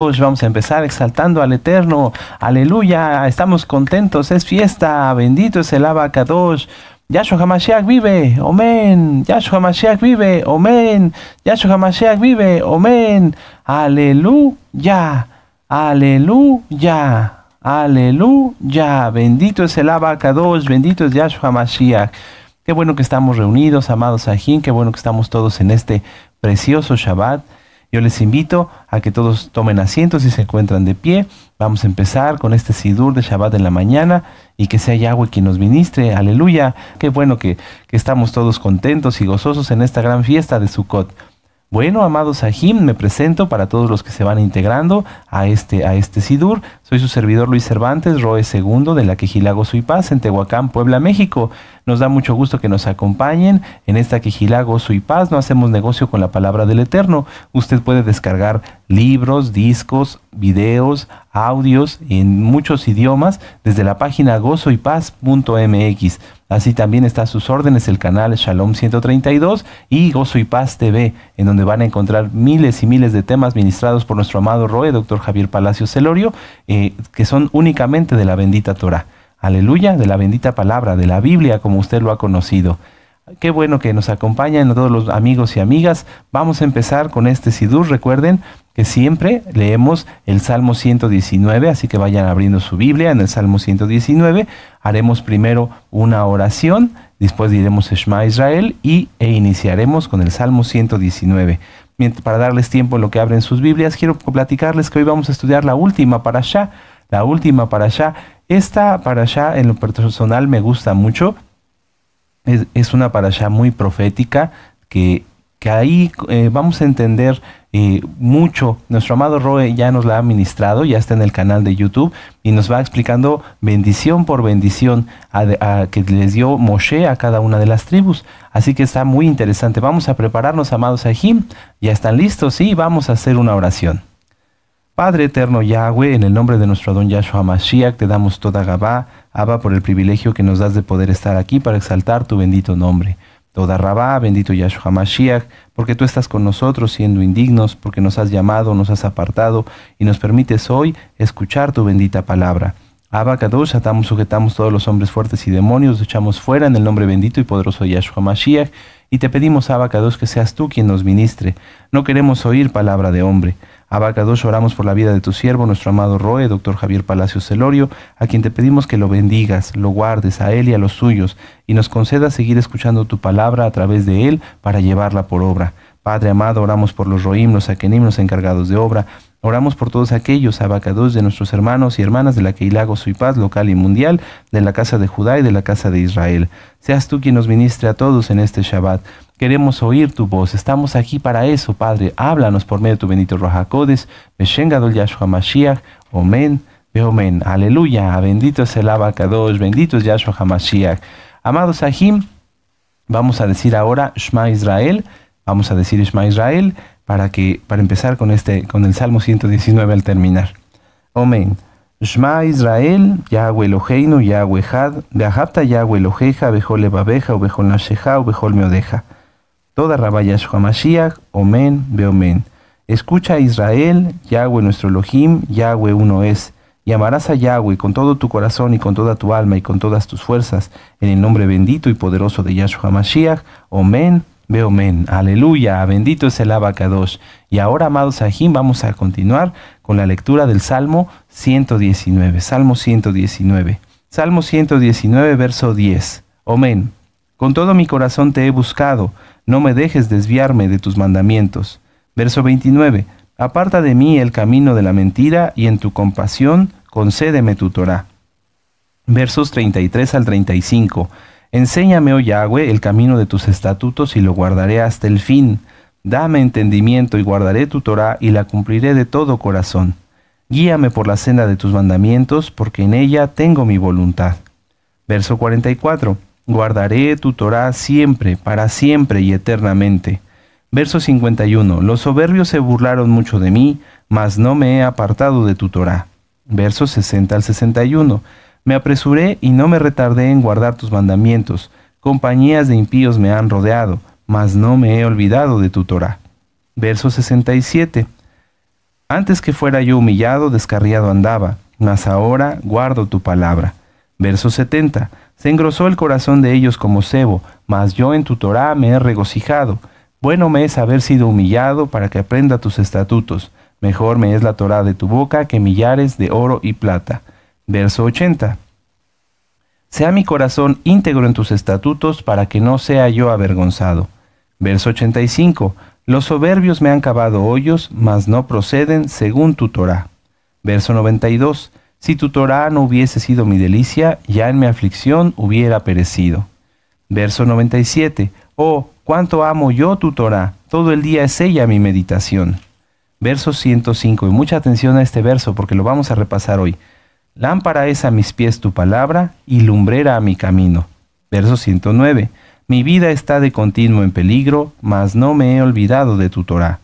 Pues vamos a empezar exaltando al Eterno. Aleluya, estamos contentos, es fiesta. Bendito es el Abacadosh. Yahshua Hamashiach vive, amén. Yahshua Hamashiach vive, amén. Yahshua Hamashiach vive, amén. Aleluya, aleluya, aleluya. Bendito es el Abacadosh, bendito es Yahshua Hamashiach. Qué bueno que estamos reunidos, amados Ajín. Qué bueno que estamos todos en este precioso Shabbat yo les invito a que todos tomen asientos y se encuentran de pie. Vamos a empezar con este Sidur de Shabbat en la mañana y que sea Yahweh quien nos ministre. Aleluya. Qué bueno que, estamos todos contentos y gozosos en esta gran fiesta de Sukkot. Bueno, amados Sahim, me presento para todos los que se van integrando a este, a este Sidur. Soy su servidor Luis Cervantes, Roe Segundo, de la Quejilá Gozo y Paz, en Tehuacán, Puebla, México. Nos da mucho gusto que nos acompañen en esta Quejilago Gozo Paz. No hacemos negocio con la palabra del Eterno. Usted puede descargar libros, discos, videos, audios en muchos idiomas desde la página gozoypaz.mx. Así también está a sus órdenes el canal Shalom 132 y Gozo y Paz TV, en donde van a encontrar miles y miles de temas ministrados por nuestro amado Roe, doctor Javier Palacio Celorio. Eh, que son únicamente de la bendita Torah. Aleluya, de la bendita palabra, de la Biblia como usted lo ha conocido. Qué bueno que nos acompañen todos los amigos y amigas. Vamos a empezar con este Sidur. Recuerden que siempre leemos el Salmo 119, así que vayan abriendo su Biblia en el Salmo 119. Haremos primero una oración, después diremos Shema Israel y, e iniciaremos con el Salmo 119 para darles tiempo en lo que abren sus Biblias, quiero platicarles que hoy vamos a estudiar la última para allá, la última para allá. Esta para allá en lo personal me gusta mucho. Es, una para allá muy profética que ahí eh, vamos a entender eh, mucho. Nuestro amado Roe ya nos la ha ministrado, ya está en el canal de YouTube y nos va explicando bendición por bendición a, que les dio Moshe a cada una de las tribus. Así que está muy interesante. Vamos a prepararnos, amados Ajim. ¿Ya están listos? Sí, vamos a hacer una oración. Padre eterno Yahweh, en el nombre de nuestro don Yahshua Mashiach, te damos toda Gabá, Abba, por el privilegio que nos das de poder estar aquí para exaltar tu bendito nombre. Toda Rabá, bendito Yahshua Mashiach, porque tú estás con nosotros siendo indignos, porque nos has llamado, nos has apartado y nos permites hoy escuchar tu bendita palabra. Abba atamos, sujetamos todos los hombres fuertes y demonios, echamos fuera en el nombre bendito y poderoso de Yahshua Mashiach, y te pedimos, Abba que seas tú quien nos ministre. No queremos oír palabra de hombre. Abacados, oramos por la vida de tu siervo, nuestro amado Roe, doctor Javier Palacios Celorio, a quien te pedimos que lo bendigas, lo guardes a él y a los suyos, y nos conceda seguir escuchando tu palabra a través de él para llevarla por obra. Padre amado, oramos por los rohimnos, los encargados de obra. Oramos por todos aquellos abacados de nuestros hermanos y hermanas de la Keilago Suipaz Paz local y mundial, de la Casa de Judá y de la Casa de Israel. Seas tú quien nos ministre a todos en este Shabbat. Queremos oír tu voz. Estamos aquí para eso, Padre. Háblanos por medio de tu bendito Rojacodes. Beshengadol Yahshua Mashiach. Omen. Omen. Aleluya. Bendito es el dos Bendito es Yahshua Hamashiach. Amados Ahim, vamos a decir ahora Shema Israel. Vamos a decir Shema Israel para, que, para empezar con, este, con el Salmo 119 al terminar. Omen. Shema Israel, Yahweh Eloheinu, Yahweh Had, Beahapta Yahweh lojeja, Behol Ebabeja, Behol Nasheja, Behol Meodeja. Toda Rabá Yahshua Mashiach, ve, amén. Escucha a Israel, Yahweh nuestro Elohim, Yahweh uno es. Y amarás a Yahweh con todo tu corazón y con toda tu alma y con todas tus fuerzas, en el nombre bendito y poderoso de Yahshua Mashiach, Omen, amén. Aleluya, bendito es el Abacadosh. Y ahora, amados Ajim, vamos a continuar con la lectura del Salmo 119. Salmo 119. Salmo 119, verso 10. Amén. Con todo mi corazón te he buscado no me dejes desviarme de tus mandamientos. Verso 29. Aparta de mí el camino de la mentira, y en tu compasión concédeme tu Torah. Versos 33 al 35. Enséñame, oh Yahweh, el camino de tus estatutos y lo guardaré hasta el fin. Dame entendimiento y guardaré tu Torah y la cumpliré de todo corazón. Guíame por la senda de tus mandamientos, porque en ella tengo mi voluntad. Verso 44. Guardaré tu Torah siempre, para siempre y eternamente. Verso 51. Los soberbios se burlaron mucho de mí, mas no me he apartado de tu Torah. verso 60 al 61. Me apresuré y no me retardé en guardar tus mandamientos. Compañías de impíos me han rodeado, mas no me he olvidado de tu Torah. Verso 67. Antes que fuera yo humillado, descarriado andaba, mas ahora guardo tu palabra. Verso 70. Se engrosó el corazón de ellos como cebo, mas yo en tu Torá me he regocijado. Bueno me es haber sido humillado para que aprenda tus estatutos. Mejor me es la Torá de tu boca que millares de oro y plata. Verso 80. Sea mi corazón íntegro en tus estatutos para que no sea yo avergonzado. Verso 85. Los soberbios me han cavado hoyos, mas no proceden según tu Torá. Verso 92. Si tu Torah no hubiese sido mi delicia, ya en mi aflicción hubiera perecido. Verso 97. Oh, cuánto amo yo tu Torah, todo el día es ella mi meditación. Verso 105. Y mucha atención a este verso porque lo vamos a repasar hoy. Lámpara es a mis pies tu palabra y lumbrera a mi camino. Verso 109. Mi vida está de continuo en peligro, mas no me he olvidado de tu Torah.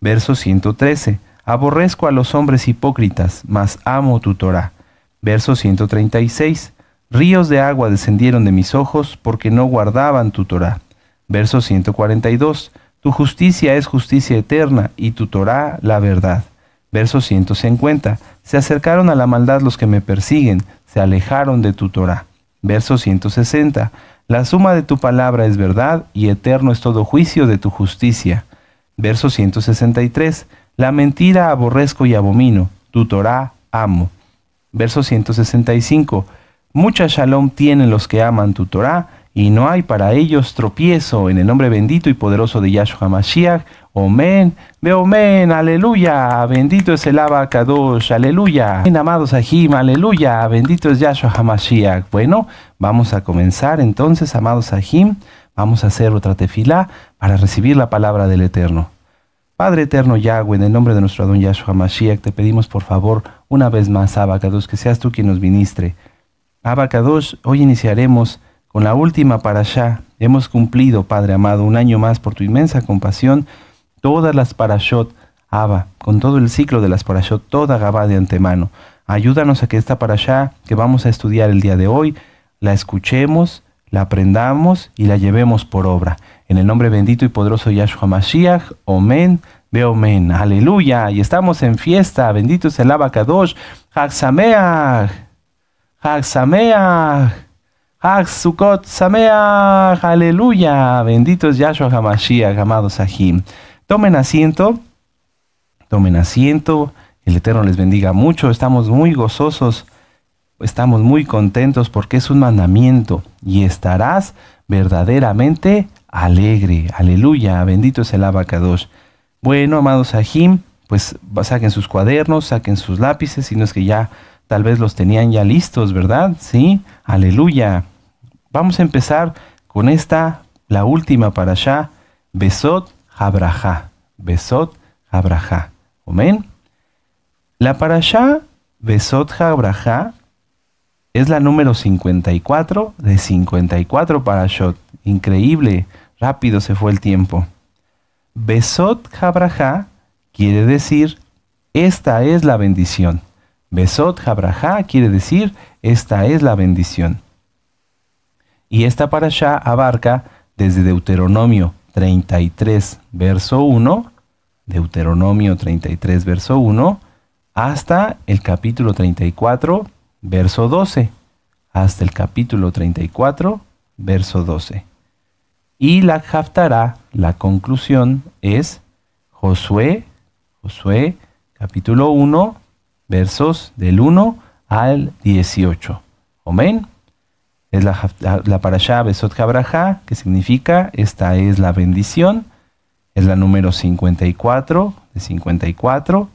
Verso 113. Aborrezco a los hombres hipócritas, mas amo tu Torah. Verso 136. Ríos de agua descendieron de mis ojos porque no guardaban tu Torah. Verso 142. Tu justicia es justicia eterna y tu Torah la verdad. Verso 150. Se acercaron a la maldad los que me persiguen, se alejaron de tu Torah. Verso 160. La suma de tu palabra es verdad y eterno es todo juicio de tu justicia. Verso 163. La mentira aborrezco y abomino, tu Torah amo. Verso 165. Mucha shalom tienen los que aman tu Torah, y no hay para ellos tropiezo en el nombre bendito y poderoso de Yahshua HaMashiach, Omen, ve omen, aleluya, bendito es el Kadosh, aleluya. amados Ajim, aleluya, bendito es Yahshua Hamashiach. Bueno, vamos a comenzar entonces, amados Ajim, vamos a hacer otra tefilá para recibir la palabra del Eterno. Padre eterno Yahweh, en el nombre de nuestro Don Yahshua Mashiach, te pedimos por favor una vez más, Abacados, que seas tú quien nos ministre. Abacados, hoy iniciaremos con la última para Hemos cumplido, Padre amado, un año más por tu inmensa compasión, todas las parashot, Abba, con todo el ciclo de las parashot, toda Gabá de antemano. Ayúdanos a que esta para que vamos a estudiar el día de hoy la escuchemos, la aprendamos y la llevemos por obra. En el nombre bendito y poderoso de Yahshua Mashiach, Omen, Omen, Aleluya. Y estamos en fiesta, bendito es el Abacadosh, Haxameach, Haxameach, Haxukot Sameach, Aleluya. Bendito es Yahshua Hamashiach, amados Sahim. Tomen asiento, tomen asiento. El Eterno les bendiga mucho. Estamos muy gozosos estamos muy contentos porque es un mandamiento y estarás verdaderamente alegre. Aleluya, bendito es el abacadosh. Bueno, amados Ajim, pues saquen sus cuadernos, saquen sus lápices, si no es que ya tal vez los tenían ya listos, ¿verdad? Sí, aleluya. Vamos a empezar con esta, la última para allá, Besot jabraja Besot jabraja Amén. La allá. Besot jabraja es la número 54 de 54 para Shot. Increíble, rápido se fue el tiempo. Besot jabraja quiere decir, esta es la bendición. Besot jabraja quiere decir, esta es la bendición. Y esta shot abarca desde Deuteronomio 33, verso 1, Deuteronomio 33, verso 1, hasta el capítulo 34, verso 12, hasta el capítulo 34, verso 12. Y la Haftará, la conclusión es Josué, Josué capítulo 1, versos del 1 al 18. Amén. Es la, para la Besot que significa esta es la bendición. Es la número 54 de 54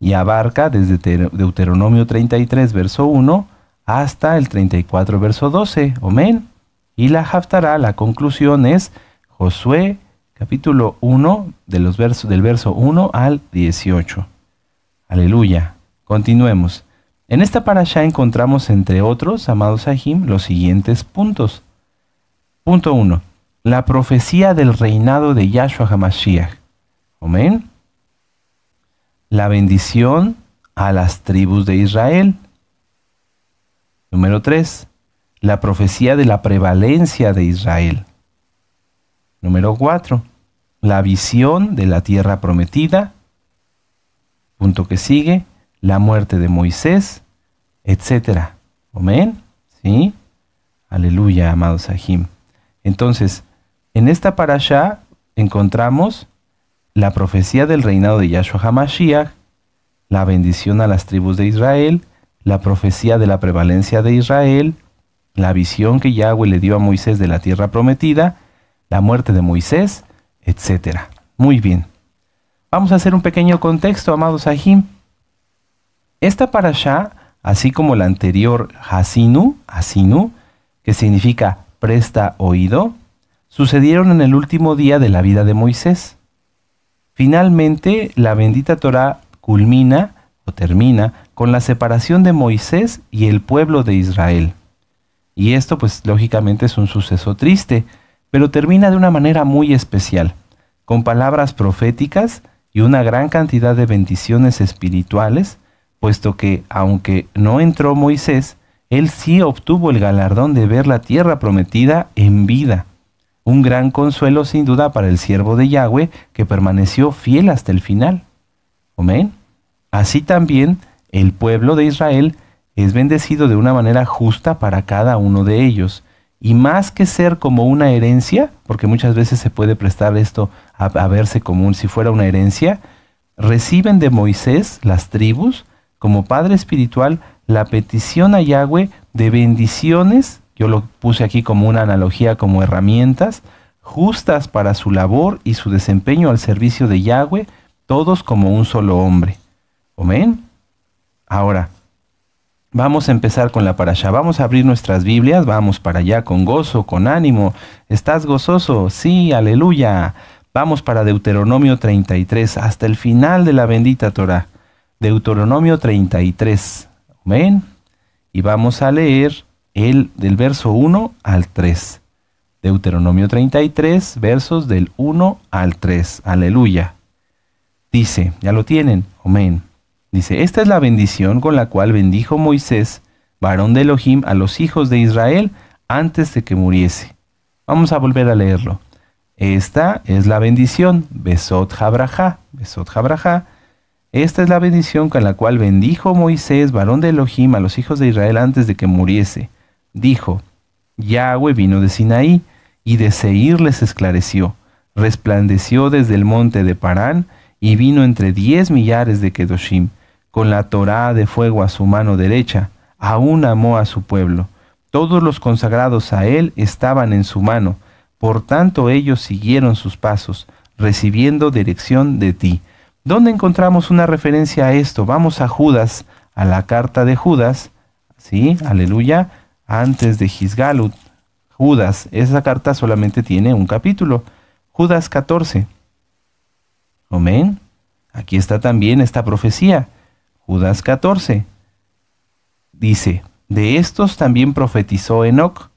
y abarca desde Deuteronomio 33, verso 1, hasta el 34, verso 12. Amén. Y la Haftará, la conclusión es Josué capítulo 1, de los versos, del verso 1 al 18. Aleluya. Continuemos. En esta parasha encontramos, entre otros, amados Ahim, los siguientes puntos. Punto 1. La profecía del reinado de Yahshua Hamashiach. Amén la bendición a las tribus de Israel. Número 3. La profecía de la prevalencia de Israel. Número 4. La visión de la tierra prometida. Punto que sigue. La muerte de Moisés, etcétera. Amén. ¿Sí? Aleluya, amados Sahim. Entonces, en esta parasha encontramos la profecía del reinado de Yahshua HaMashiach, la bendición a las tribus de Israel, la profecía de la prevalencia de Israel, la visión que Yahweh le dio a Moisés de la tierra prometida, la muerte de Moisés, etc. Muy bien. Vamos a hacer un pequeño contexto, amados Sahim. Esta parasha, así como la anterior Hasinu, Hasinu, que significa presta oído, sucedieron en el último día de la vida de Moisés. Finalmente, la bendita Torá culmina o termina con la separación de Moisés y el pueblo de Israel. Y esto pues lógicamente es un suceso triste, pero termina de una manera muy especial, con palabras proféticas y una gran cantidad de bendiciones espirituales, puesto que aunque no entró Moisés, él sí obtuvo el galardón de ver la tierra prometida en vida un gran consuelo sin duda para el siervo de Yahweh que permaneció fiel hasta el final. Amén. Así también el pueblo de Israel es bendecido de una manera justa para cada uno de ellos. Y más que ser como una herencia, porque muchas veces se puede prestar esto a, verse como si fuera una herencia, reciben de Moisés las tribus, como Padre Espiritual, la petición a Yahweh de bendiciones yo lo puse aquí como una analogía, como herramientas justas para su labor y su desempeño al servicio de Yahweh, todos como un solo hombre. Amén. Ahora, vamos a empezar con la parasha. Vamos a abrir nuestras Biblias, vamos para allá con gozo, con ánimo. ¿Estás gozoso? Sí, aleluya. Vamos para Deuteronomio 33, hasta el final de la bendita Torah. Deuteronomio 33. Amén. Y vamos a leer el del verso 1 al 3. Deuteronomio 33, versos del 1 al 3. Aleluya. Dice, ya lo tienen, amén. Dice, esta es la bendición con la cual bendijo Moisés, varón de Elohim, a los hijos de Israel antes de que muriese. Vamos a volver a leerlo. Esta es la bendición, Besot jabraja, Besot jabraja. Esta es la bendición con la cual bendijo Moisés, varón de Elohim, a los hijos de Israel antes de que muriese dijo, Yahweh vino de Sinaí, y de Seir les esclareció, resplandeció desde el monte de Parán, y vino entre diez millares de Kedoshim, con la Torá de fuego a su mano derecha, aún amó a su pueblo. Todos los consagrados a él estaban en su mano, por tanto ellos siguieron sus pasos, recibiendo dirección de ti. ¿Dónde encontramos una referencia a esto? Vamos a Judas, a la carta de Judas, ¿sí? Aleluya antes de Gisgalut, Judas. Esa carta solamente tiene un capítulo. Judas 14. Amén. Aquí está también esta profecía. Judas 14. Dice, de estos también profetizó Enoc,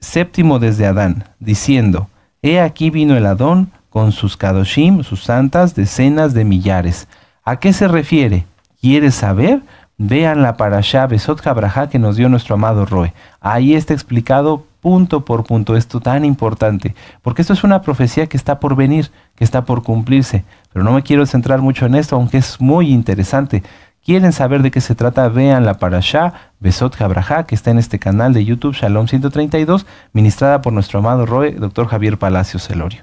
séptimo desde Adán, diciendo, He aquí vino el Adón con sus Kadoshim, sus santas, decenas de millares. ¿A qué se refiere? ¿Quieres saber? Vean la parashá Besot jabraja, que nos dio nuestro amado Roe. Ahí está explicado punto por punto esto tan importante, porque esto es una profecía que está por venir, que está por cumplirse. Pero no me quiero centrar mucho en esto, aunque es muy interesante. ¿Quieren saber de qué se trata? Vean la parashá Besot jabraja, que está en este canal de YouTube Shalom 132, ministrada por nuestro amado Roe, doctor Javier Palacio Celorio.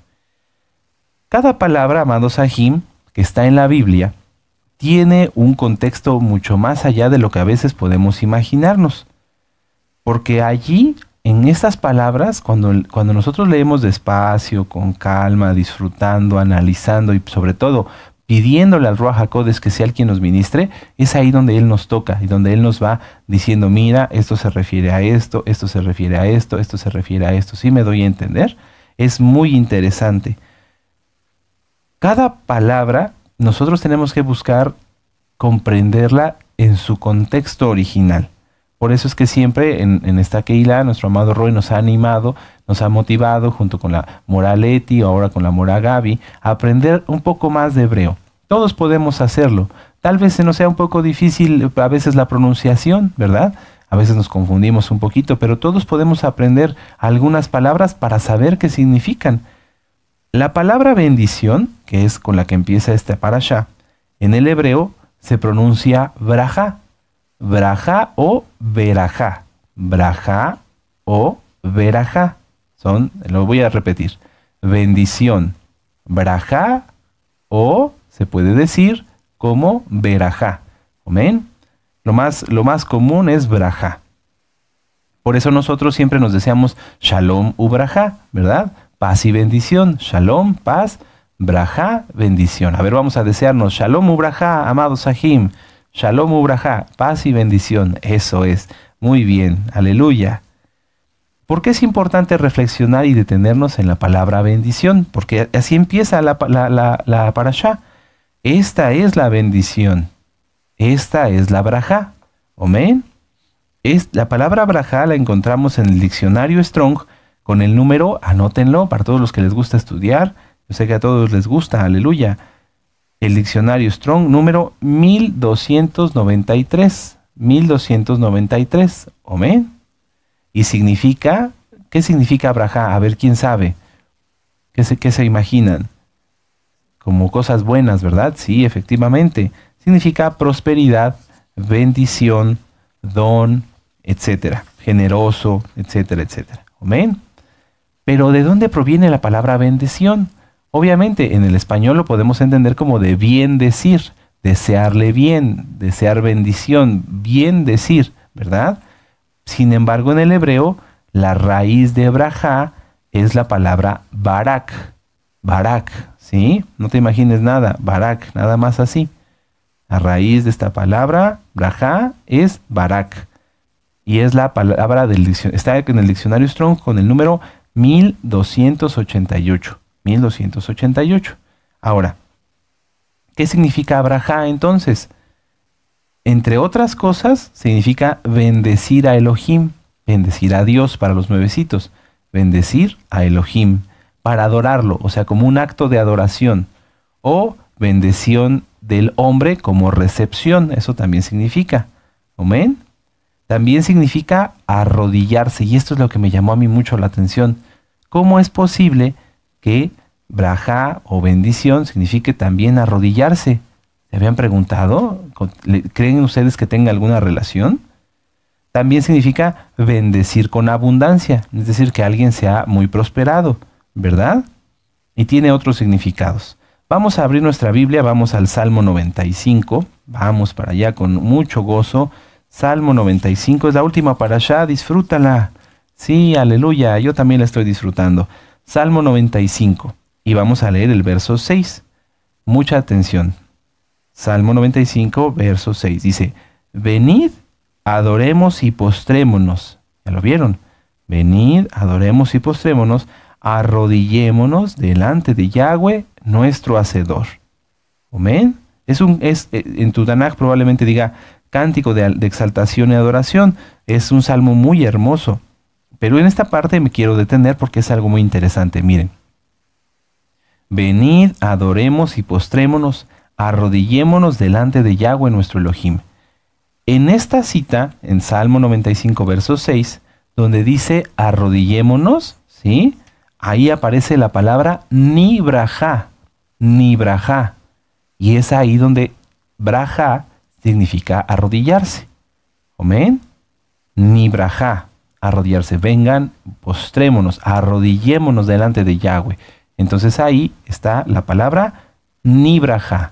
Cada palabra, amado Sahim, que está en la Biblia, tiene un contexto mucho más allá de lo que a veces podemos imaginarnos. Porque allí, en estas palabras, cuando, cuando nosotros leemos despacio, con calma, disfrutando, analizando y sobre todo pidiéndole al Ruach que sea el quien nos ministre, es ahí donde Él nos toca y donde Él nos va diciendo, mira, esto se refiere a esto, esto se refiere a esto, esto se refiere a esto. ¿Sí me doy a entender? Es muy interesante. Cada palabra nosotros tenemos que buscar comprenderla en su contexto original. Por eso es que siempre en, esta Keila nuestro amado Roy nos ha animado, nos ha motivado junto con la Moraletti o ahora con la Mora Gaby a aprender un poco más de hebreo. Todos podemos hacerlo. Tal vez se nos sea un poco difícil a veces la pronunciación, ¿verdad? A veces nos confundimos un poquito, pero todos podemos aprender algunas palabras para saber qué significan. La palabra bendición, que es con la que empieza este parasha, en el hebreo se pronuncia braja, braja o verajá, braja o verajá. Son, lo voy a repetir, bendición, braja o se puede decir como verajá. Amén. Lo más, lo más común es braja. Por eso nosotros siempre nos deseamos shalom u braja, ¿verdad? paz y bendición. Shalom, paz, braja, bendición. A ver, vamos a desearnos Shalom braja, amados Sahim. Shalom braja, paz y bendición. Eso es. Muy bien, aleluya. ¿Por qué es importante reflexionar y detenernos en la palabra bendición? Porque así empieza la, parasha. Esta es la bendición. Esta es la braja. Amén. la palabra braja la encontramos en el diccionario Strong con el número, anótenlo para todos los que les gusta estudiar. Yo sé que a todos les gusta, aleluya. El diccionario Strong número 1293. 1293, amén. Y significa, ¿qué significa braja? A ver, ¿quién sabe? ¿Qué se, qué se imaginan? Como cosas buenas, ¿verdad? Sí, efectivamente. Significa prosperidad, bendición, don, etcétera. Generoso, etcétera, etcétera. Amén. Pero ¿de dónde proviene la palabra bendición? Obviamente, en el español lo podemos entender como de bien decir, desearle bien, desear bendición, bien decir, ¿verdad? Sin embargo, en el hebreo, la raíz de braja es la palabra barak. Barak, ¿sí? No te imagines nada, barak, nada más así. La raíz de esta palabra, braja, es barak. Y es la palabra del diccionario. Está en el diccionario Strong con el número 1288. Ahora, ¿qué significa Abraha entonces? Entre otras cosas, significa bendecir a Elohim, bendecir a Dios para los nuevecitos, bendecir a Elohim para adorarlo, o sea, como un acto de adoración, o bendición del hombre como recepción, eso también significa. Amén. También significa arrodillarse, y esto es lo que me llamó a mí mucho la atención. ¿Cómo es posible que braja o bendición signifique también arrodillarse? ¿Se habían preguntado? ¿Creen ustedes que tenga alguna relación? También significa bendecir con abundancia, es decir, que alguien sea muy prosperado, ¿verdad? Y tiene otros significados. Vamos a abrir nuestra Biblia, vamos al Salmo 95, vamos para allá con mucho gozo Salmo 95 es la última para allá, disfrútala. Sí, aleluya, yo también la estoy disfrutando. Salmo 95 y vamos a leer el verso 6. Mucha atención. Salmo 95, verso 6 dice, venid, adoremos y postrémonos. ¿Ya lo vieron? Venid, adoremos y postrémonos, arrodillémonos delante de Yahweh, nuestro Hacedor. Amén. Es un, eh, en tu Tanakh probablemente diga, cántico de, exaltación y adoración. Es un salmo muy hermoso. Pero en esta parte me quiero detener porque es algo muy interesante. Miren. Venid, adoremos y postrémonos, arrodillémonos delante de Yahweh nuestro Elohim. En esta cita, en Salmo 95, verso 6, donde dice arrodillémonos, ¿sí? Ahí aparece la palabra ni nibraja. Y es ahí donde braja significa arrodillarse. Amén. Nibraja, arrodillarse. Vengan, postrémonos, arrodillémonos delante de Yahweh. Entonces ahí está la palabra Nibraja,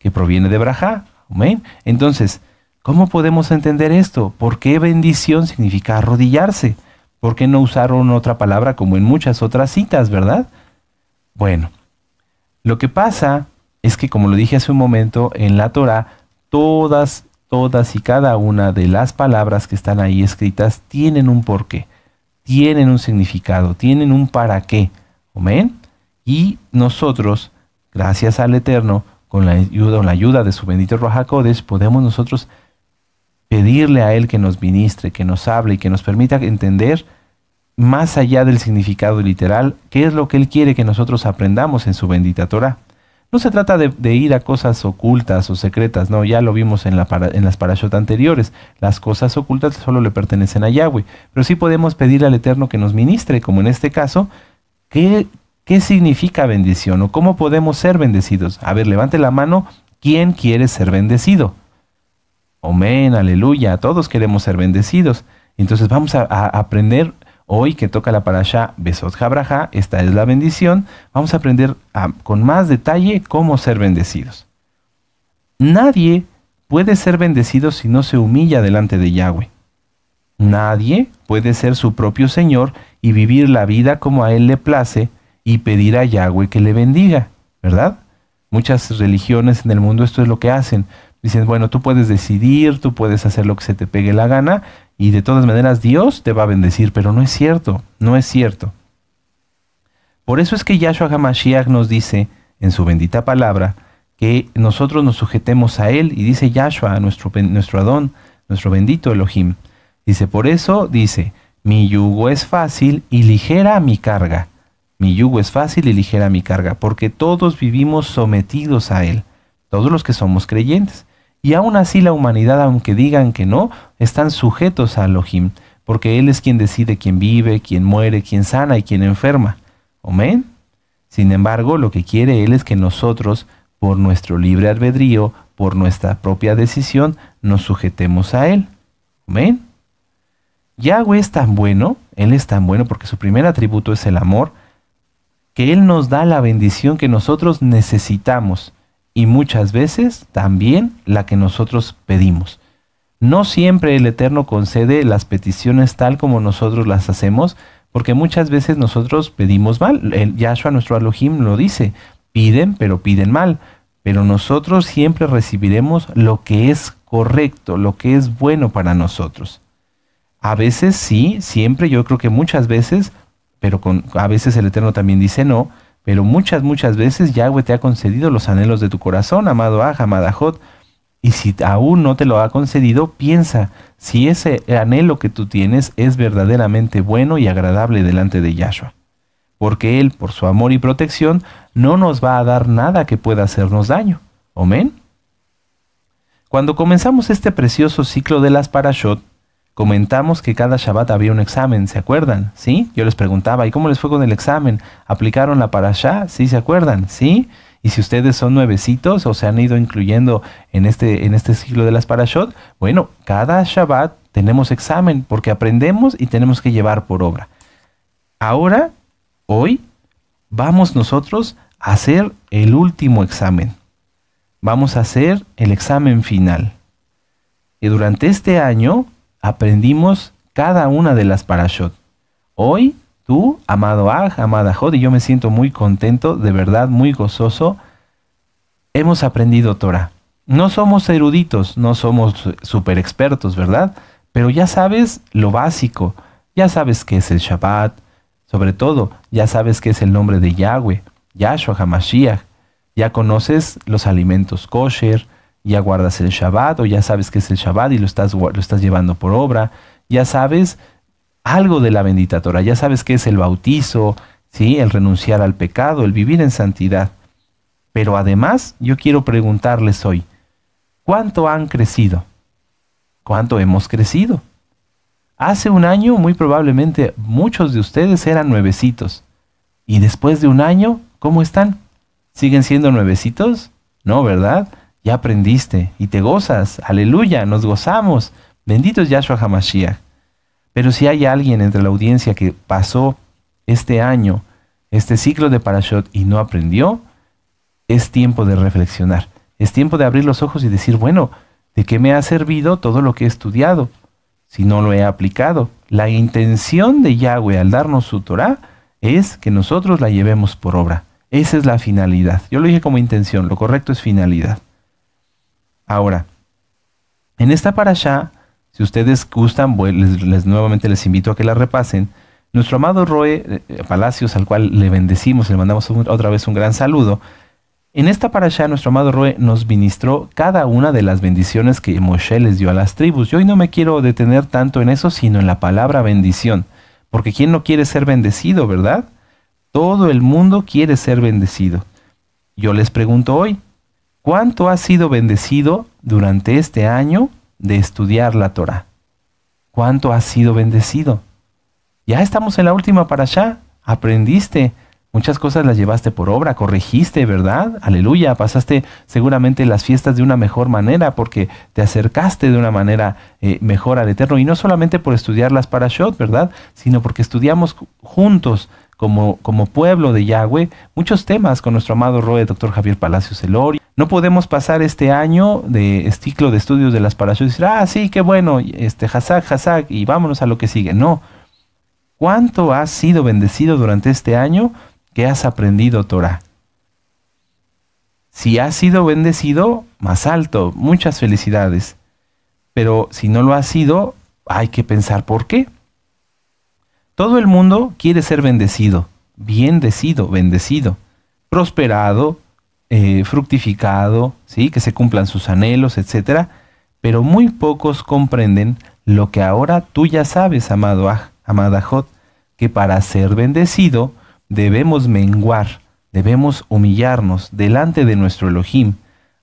que proviene de Braja, Amén. Entonces, ¿cómo podemos entender esto? ¿Por qué bendición significa arrodillarse? ¿Por qué no usaron otra palabra como en muchas otras citas, verdad? Bueno, lo que pasa es que, como lo dije hace un momento, en la Torah todas, todas y cada una de las palabras que están ahí escritas tienen un porqué, tienen un significado, tienen un para qué. Amén. Y nosotros, gracias al Eterno, con la ayuda, la ayuda de su bendito Rojacodes, podemos nosotros pedirle a Él que nos ministre, que nos hable y que nos permita entender más allá del significado literal, qué es lo que Él quiere que nosotros aprendamos en su bendita Torah. No se trata de, ir a cosas ocultas o secretas, no, ya lo vimos en, la en las parachotas anteriores. Las cosas ocultas solo le pertenecen a Yahweh. Pero sí podemos pedirle al Eterno que nos ministre, como en este caso, ¿qué, qué significa bendición o cómo podemos ser bendecidos? A ver, levante la mano, ¿quién quiere ser bendecido? Amén, aleluya, todos queremos ser bendecidos. Entonces vamos a aprender Hoy que toca la parasha Besot Jabraja, esta es la bendición, vamos a aprender con más detalle cómo ser bendecidos. Nadie puede ser bendecido si no se humilla delante de Yahweh. Nadie puede ser su propio Señor y vivir la vida como a Él le place y pedir a Yahweh que le bendiga, ¿verdad? Muchas religiones en el mundo esto es lo que hacen. Dicen, bueno, tú puedes decidir, tú puedes hacer lo que se te pegue la gana y de todas maneras Dios te va a bendecir, pero no es cierto, no es cierto. Por eso es que Yahshua HaMashiach nos dice en su bendita palabra que nosotros nos sujetemos a Él y dice Yahshua, nuestro, nuestro Adón, nuestro bendito Elohim. Dice, por eso dice, mi yugo es fácil y ligera mi carga. Mi yugo es fácil y ligera mi carga, porque todos vivimos sometidos a Él, todos los que somos creyentes. Y aún así la humanidad, aunque digan que no, están sujetos a Elohim, porque Él es quien decide quién vive, quién muere, quién sana y quién enferma. Amén. Sin embargo, lo que quiere Él es que nosotros, por nuestro libre albedrío, por nuestra propia decisión, nos sujetemos a Él. Amén. Yahweh es tan bueno, Él es tan bueno porque su primer atributo es el amor, que Él nos da la bendición que nosotros necesitamos y muchas veces también la que nosotros pedimos. No siempre el Eterno concede las peticiones tal como nosotros las hacemos, porque muchas veces nosotros pedimos mal. El Yahshua, nuestro Elohim, lo dice, piden, pero piden mal. Pero nosotros siempre recibiremos lo que es correcto, lo que es bueno para nosotros. A veces sí, siempre, yo creo que muchas veces, pero a veces el Eterno también dice no, pero muchas, muchas veces Yahweh te ha concedido los anhelos de tu corazón, amado Aj, amada Jot. Y si aún no te lo ha concedido, piensa si ese anhelo que tú tienes es verdaderamente bueno y agradable delante de Yahshua. Porque Él, por su amor y protección, no nos va a dar nada que pueda hacernos daño. Amén. Cuando comenzamos este precioso ciclo de las parashot, Comentamos que cada Shabbat había un examen, ¿se acuerdan? ¿Sí? Yo les preguntaba, ¿y cómo les fue con el examen? ¿Aplicaron la para ¿Sí se acuerdan? ¿Sí? Y si ustedes son nuevecitos o se han ido incluyendo en este, en este ciclo de las parashot, bueno, cada Shabbat tenemos examen porque aprendemos y tenemos que llevar por obra. Ahora, hoy, vamos nosotros a hacer el último examen. Vamos a hacer el examen final. Y durante este año aprendimos cada una de las parashot. Hoy, tú, amado Ah, amada Jod, y yo me siento muy contento, de verdad, muy gozoso, hemos aprendido Torah. No somos eruditos, no somos super expertos, ¿verdad? Pero ya sabes lo básico. Ya sabes qué es el Shabbat, sobre todo, ya sabes qué es el nombre de Yahweh, Yahshua HaMashiach. Ya conoces los alimentos kosher, ya guardas el Shabbat o ya sabes qué es el Shabbat y lo estás, lo estás llevando por obra, ya sabes algo de la bendita ya sabes qué es el bautizo, ¿sí? el renunciar al pecado, el vivir en santidad. Pero además yo quiero preguntarles hoy, ¿cuánto han crecido? ¿Cuánto hemos crecido? Hace un año muy probablemente muchos de ustedes eran nuevecitos. Y después de un año, ¿cómo están? ¿Siguen siendo nuevecitos? No, ¿verdad? ya aprendiste y te gozas. Aleluya, nos gozamos. Bendito es Yahshua Hamashiach. Pero si hay alguien entre la audiencia que pasó este año, este ciclo de Parashot y no aprendió, es tiempo de reflexionar. Es tiempo de abrir los ojos y decir, bueno, ¿de qué me ha servido todo lo que he estudiado si no lo he aplicado? La intención de Yahweh al darnos su Torah es que nosotros la llevemos por obra. Esa es la finalidad. Yo lo dije como intención, lo correcto es finalidad. Ahora, en esta parasha, si ustedes gustan, pues, les, nuevamente les invito a que la repasen. Nuestro amado Roe eh, Palacios, al cual le bendecimos, le mandamos otra vez un gran saludo. En esta parasha, nuestro amado Roe nos ministró cada una de las bendiciones que Moshe les dio a las tribus. Yo hoy no me quiero detener tanto en eso, sino en la palabra bendición. Porque ¿quién no quiere ser bendecido, verdad? Todo el mundo quiere ser bendecido. Yo les pregunto hoy, ¿Cuánto has sido bendecido durante este año de estudiar la Torah? ¿Cuánto has sido bendecido? Ya estamos en la última para allá. Aprendiste. Muchas cosas las llevaste por obra, corregiste, ¿verdad? Aleluya, pasaste seguramente las fiestas de una mejor manera porque te acercaste de una manera eh, mejor al Eterno. Y no solamente por estudiarlas las parashot, ¿verdad? Sino porque estudiamos juntos como, pueblo de Yahweh, muchos temas con nuestro amado Roe, doctor Javier Palacios Elori. No podemos pasar este año de ciclo de estudios de las Palacios y decir, ah, sí, qué bueno, este, Hazak, y vámonos a lo que sigue. No. ¿Cuánto has sido bendecido durante este año que has aprendido Torah? Si has sido bendecido, más alto, muchas felicidades. Pero si no lo has sido, hay que pensar por qué. Todo el mundo quiere ser bendecido, bendecido, bendecido, prosperado, eh, fructificado, ¿sí? que se cumplan sus anhelos, etc. Pero muy pocos comprenden lo que ahora tú ya sabes, amado amada Jod, que para ser bendecido debemos menguar, debemos humillarnos delante de nuestro Elohim,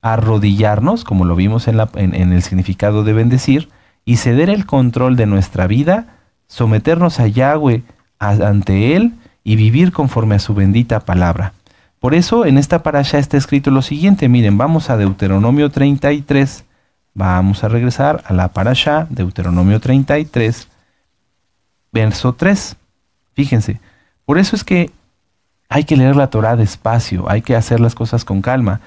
arrodillarnos, como lo vimos en, en el significado de bendecir, y ceder el control de nuestra vida someternos a Yahweh ante Él y vivir conforme a su bendita palabra. Por eso en esta parasha está escrito lo siguiente, miren, vamos a Deuteronomio 33, vamos a regresar a la parasha, Deuteronomio 33, verso 3. Fíjense, por eso es que hay que leer la Torah despacio, hay que hacer las cosas con calma.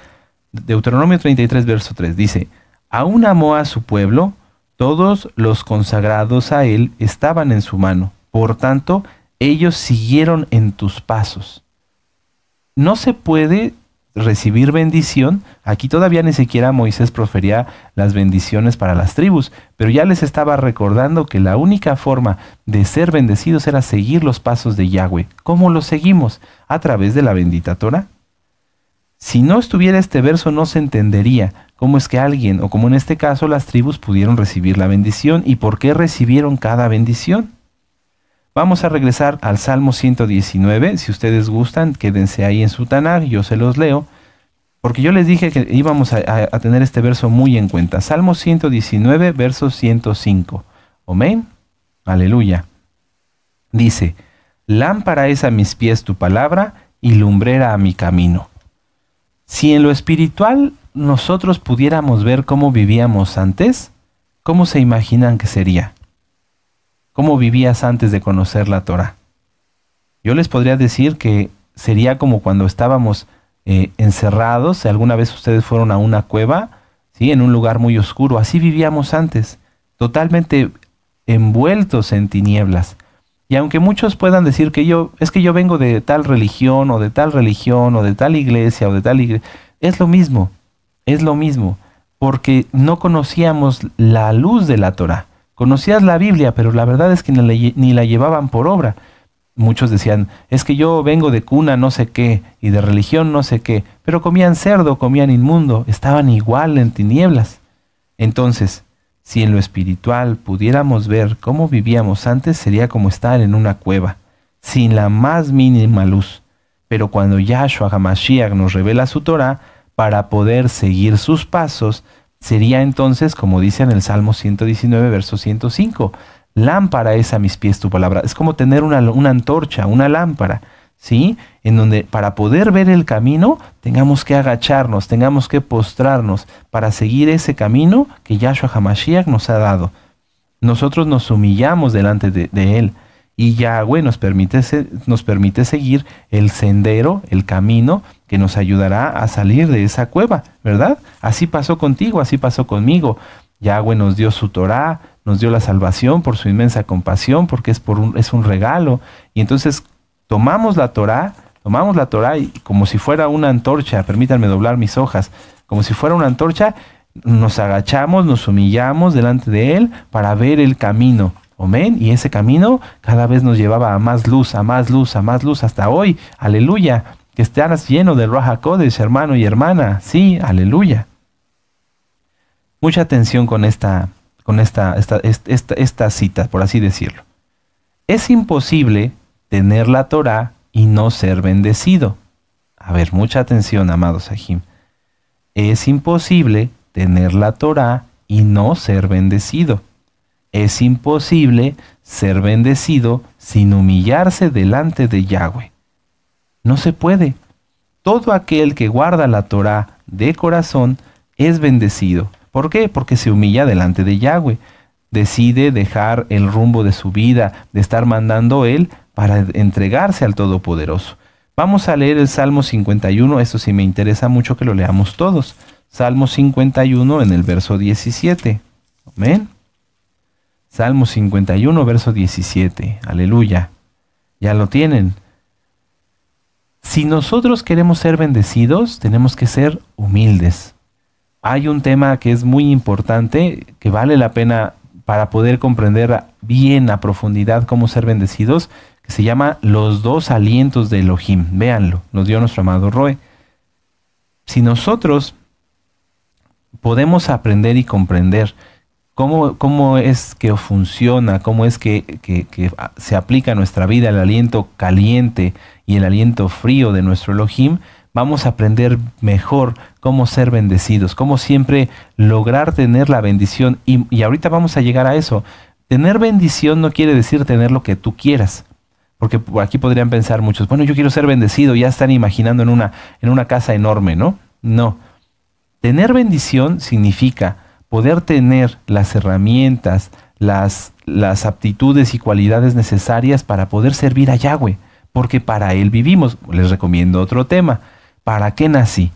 Deuteronomio 33, verso 3 dice, aún amó a su pueblo todos los consagrados a él estaban en su mano, por tanto, ellos siguieron en tus pasos. No se puede recibir bendición. Aquí todavía ni siquiera Moisés profería las bendiciones para las tribus, pero ya les estaba recordando que la única forma de ser bendecidos era seguir los pasos de Yahweh. ¿Cómo los seguimos? A través de la bendita Si no estuviera este verso no se entendería, cómo es que alguien, o como en este caso las tribus, pudieron recibir la bendición y por qué recibieron cada bendición. Vamos a regresar al Salmo 119. Si ustedes gustan, quédense ahí en su tanar, yo se los leo. Porque yo les dije que íbamos a, tener este verso muy en cuenta. Salmo 119, verso 105. Amén. Aleluya. Dice, lámpara es a mis pies tu palabra y lumbrera a mi camino. Si en lo espiritual nosotros pudiéramos ver cómo vivíamos antes, ¿cómo se imaginan que sería? ¿Cómo vivías antes de conocer la Torah? Yo les podría decir que sería como cuando estábamos eh, encerrados, alguna vez ustedes fueron a una cueva, ¿sí? en un lugar muy oscuro, así vivíamos antes, totalmente envueltos en tinieblas. Y aunque muchos puedan decir que yo, es que yo vengo de tal religión o de tal religión o de tal iglesia o de tal iglesia, es lo mismo es lo mismo, porque no conocíamos la luz de la Torah. Conocías la Biblia, pero la verdad es que ni la llevaban por obra. Muchos decían, es que yo vengo de cuna no sé qué y de religión no sé qué, pero comían cerdo, comían inmundo, estaban igual en tinieblas. Entonces, si en lo espiritual pudiéramos ver cómo vivíamos antes, sería como estar en una cueva, sin la más mínima luz. Pero cuando Yahshua Hamashiach nos revela su Torah, para poder seguir sus pasos, sería entonces, como dice en el Salmo 119, verso 105, lámpara es a mis pies tu palabra. Es como tener una, antorcha, una lámpara. ¿sí? En donde para poder ver el camino tengamos que agacharnos, tengamos que postrarnos para seguir ese camino que Yahshua Hamashiach nos ha dado. Nosotros nos humillamos delante de, Él y Yahweh nos permite, nos permite seguir el sendero, el camino que nos ayudará a salir de esa cueva, ¿verdad? Así pasó contigo, así pasó conmigo. Yahweh nos dio su Torah, nos dio la salvación por su inmensa compasión, porque es, por un, es un regalo. Y entonces tomamos la Torah, tomamos la Torah y como si fuera una antorcha, permítanme doblar mis hojas, como si fuera una antorcha, nos agachamos, nos humillamos delante de Él para ver el camino. Amén. Y ese camino cada vez nos llevaba a más luz, a más luz, a más luz hasta hoy. Aleluya que estarás lleno del Rajacodes, hermano y hermana. Sí, aleluya. Mucha atención con esta, con esta, esta, cita, por así decirlo. Es imposible tener la Torah y no ser bendecido. A ver, mucha atención, amados Sahim. Es imposible tener la Torah y no ser bendecido. Es imposible ser bendecido sin humillarse delante de Yahweh. No se puede. Todo aquel que guarda la Torah de corazón es bendecido. ¿Por qué? Porque se humilla delante de Yahweh. Decide dejar el rumbo de su vida, de estar mandando Él para entregarse al Todopoderoso. Vamos a leer el Salmo 51, eso sí me interesa mucho que lo leamos todos. Salmo 51 en el verso 17. Amén. Salmo 51, verso 17. Aleluya. Ya lo tienen. Si nosotros queremos ser bendecidos, tenemos que ser humildes. Hay un tema que es muy importante, que vale la pena para poder comprender bien a profundidad cómo ser bendecidos, que se llama Los dos alientos de Elohim. Véanlo, nos dio nuestro amado Roe. Si nosotros podemos aprender y comprender ¿Cómo, es que funciona? ¿Cómo es que, se aplica a nuestra vida el aliento caliente y el aliento frío de nuestro Elohim? Vamos a aprender mejor cómo ser bendecidos, cómo siempre lograr tener la bendición. Y, ahorita vamos a llegar a eso. Tener bendición no quiere decir tener lo que tú quieras. Porque aquí podrían pensar muchos, bueno, yo quiero ser bendecido, ya están imaginando en una, en una casa enorme, ¿no? No. Tener bendición significa poder tener las herramientas, las, las aptitudes y cualidades necesarias para poder servir a Yahweh, porque para Él vivimos. Les recomiendo otro tema. ¿Para qué nací?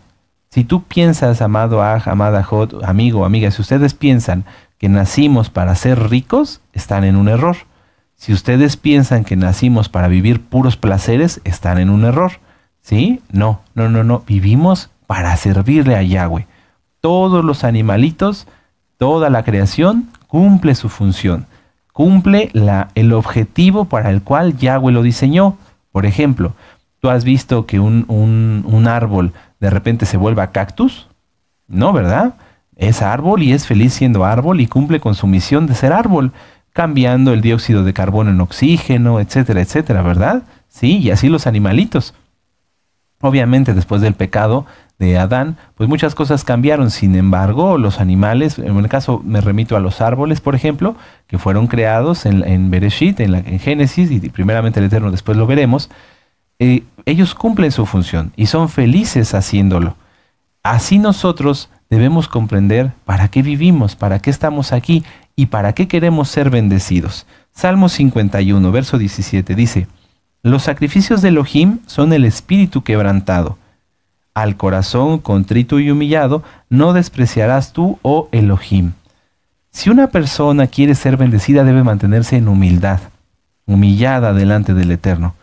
Si tú piensas, amado Aj, amada Hot, amigo, amiga, si ustedes piensan que nacimos para ser ricos, están en un error. Si ustedes piensan que nacimos para vivir puros placeres, están en un error. ¿Sí? No, no, no, no. Vivimos para servirle a Yahweh. Todos los animalitos Toda la creación cumple su función, cumple el objetivo para el cual Yahweh lo diseñó. Por ejemplo, ¿tú has visto que un, un árbol de repente se vuelva cactus? No, ¿verdad? Es árbol y es feliz siendo árbol y cumple con su misión de ser árbol, cambiando el dióxido de carbono en oxígeno, etcétera, etcétera, ¿verdad? Sí, y así los animalitos. Obviamente después del pecado de Adán, pues muchas cosas cambiaron. Sin embargo, los animales, en el caso me remito a los árboles, por ejemplo, que fueron creados en, Bereshit, en, la, Génesis, y primeramente el Eterno, después lo veremos, eh, ellos cumplen su función y son felices haciéndolo. Así nosotros debemos comprender para qué vivimos, para qué estamos aquí y para qué queremos ser bendecidos. Salmo 51, verso 17 dice, los sacrificios de Elohim son el espíritu quebrantado. Al corazón contrito y humillado no despreciarás tú, oh Elohim. Si una persona quiere ser bendecida debe mantenerse en humildad, humillada delante del Eterno.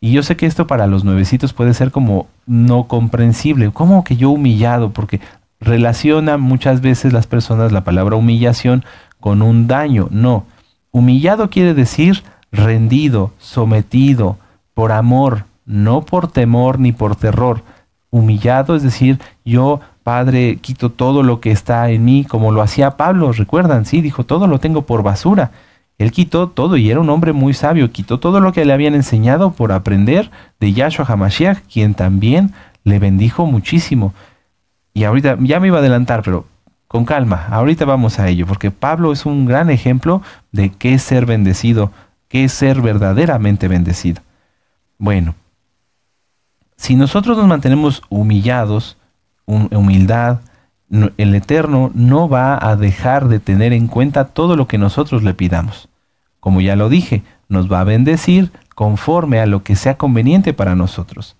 Y yo sé que esto para los nuevecitos puede ser como no comprensible. ¿Cómo que yo humillado? Porque relaciona muchas veces las personas la palabra humillación con un daño. No, humillado quiere decir rendido, sometido, por amor, no por temor ni por terror, humillado, es decir, yo, Padre, quito todo lo que está en mí, como lo hacía Pablo, recuerdan, sí, dijo, todo lo tengo por basura. Él quitó todo y era un hombre muy sabio, quitó todo lo que le habían enseñado por aprender de Yahshua Hamashiach, quien también le bendijo muchísimo. Y ahorita ya me iba a adelantar, pero con calma, ahorita vamos a ello, porque Pablo es un gran ejemplo de qué ser bendecido que es ser verdaderamente bendecido. Bueno, si nosotros nos mantenemos humillados, humildad, el Eterno no va a dejar de tener en cuenta todo lo que nosotros le pidamos. Como ya lo dije, nos va a bendecir conforme a lo que sea conveniente para nosotros.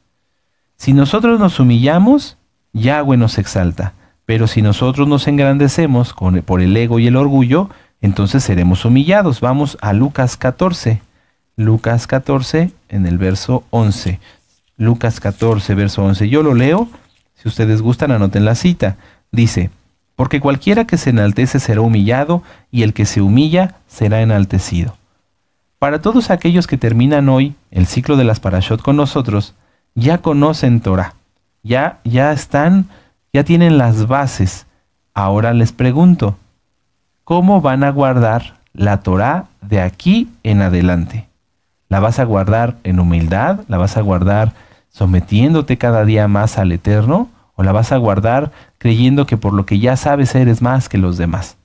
Si nosotros nos humillamos, Yahweh nos exalta, pero si nosotros nos engrandecemos por el ego y el orgullo, entonces seremos humillados. Vamos a Lucas 14. Lucas 14 en el verso 11. Lucas 14, verso 11. Yo lo leo. Si ustedes gustan, anoten la cita. Dice, porque cualquiera que se enaltece será humillado y el que se humilla será enaltecido. Para todos aquellos que terminan hoy el ciclo de las parashot con nosotros, ya conocen Torah. Ya, ya están, ya tienen las bases. Ahora les pregunto, cómo van a guardar la Torah de aquí en adelante. La vas a guardar en humildad, la vas a guardar sometiéndote cada día más al Eterno, o la vas a guardar creyendo que por lo que ya sabes eres más que los demás.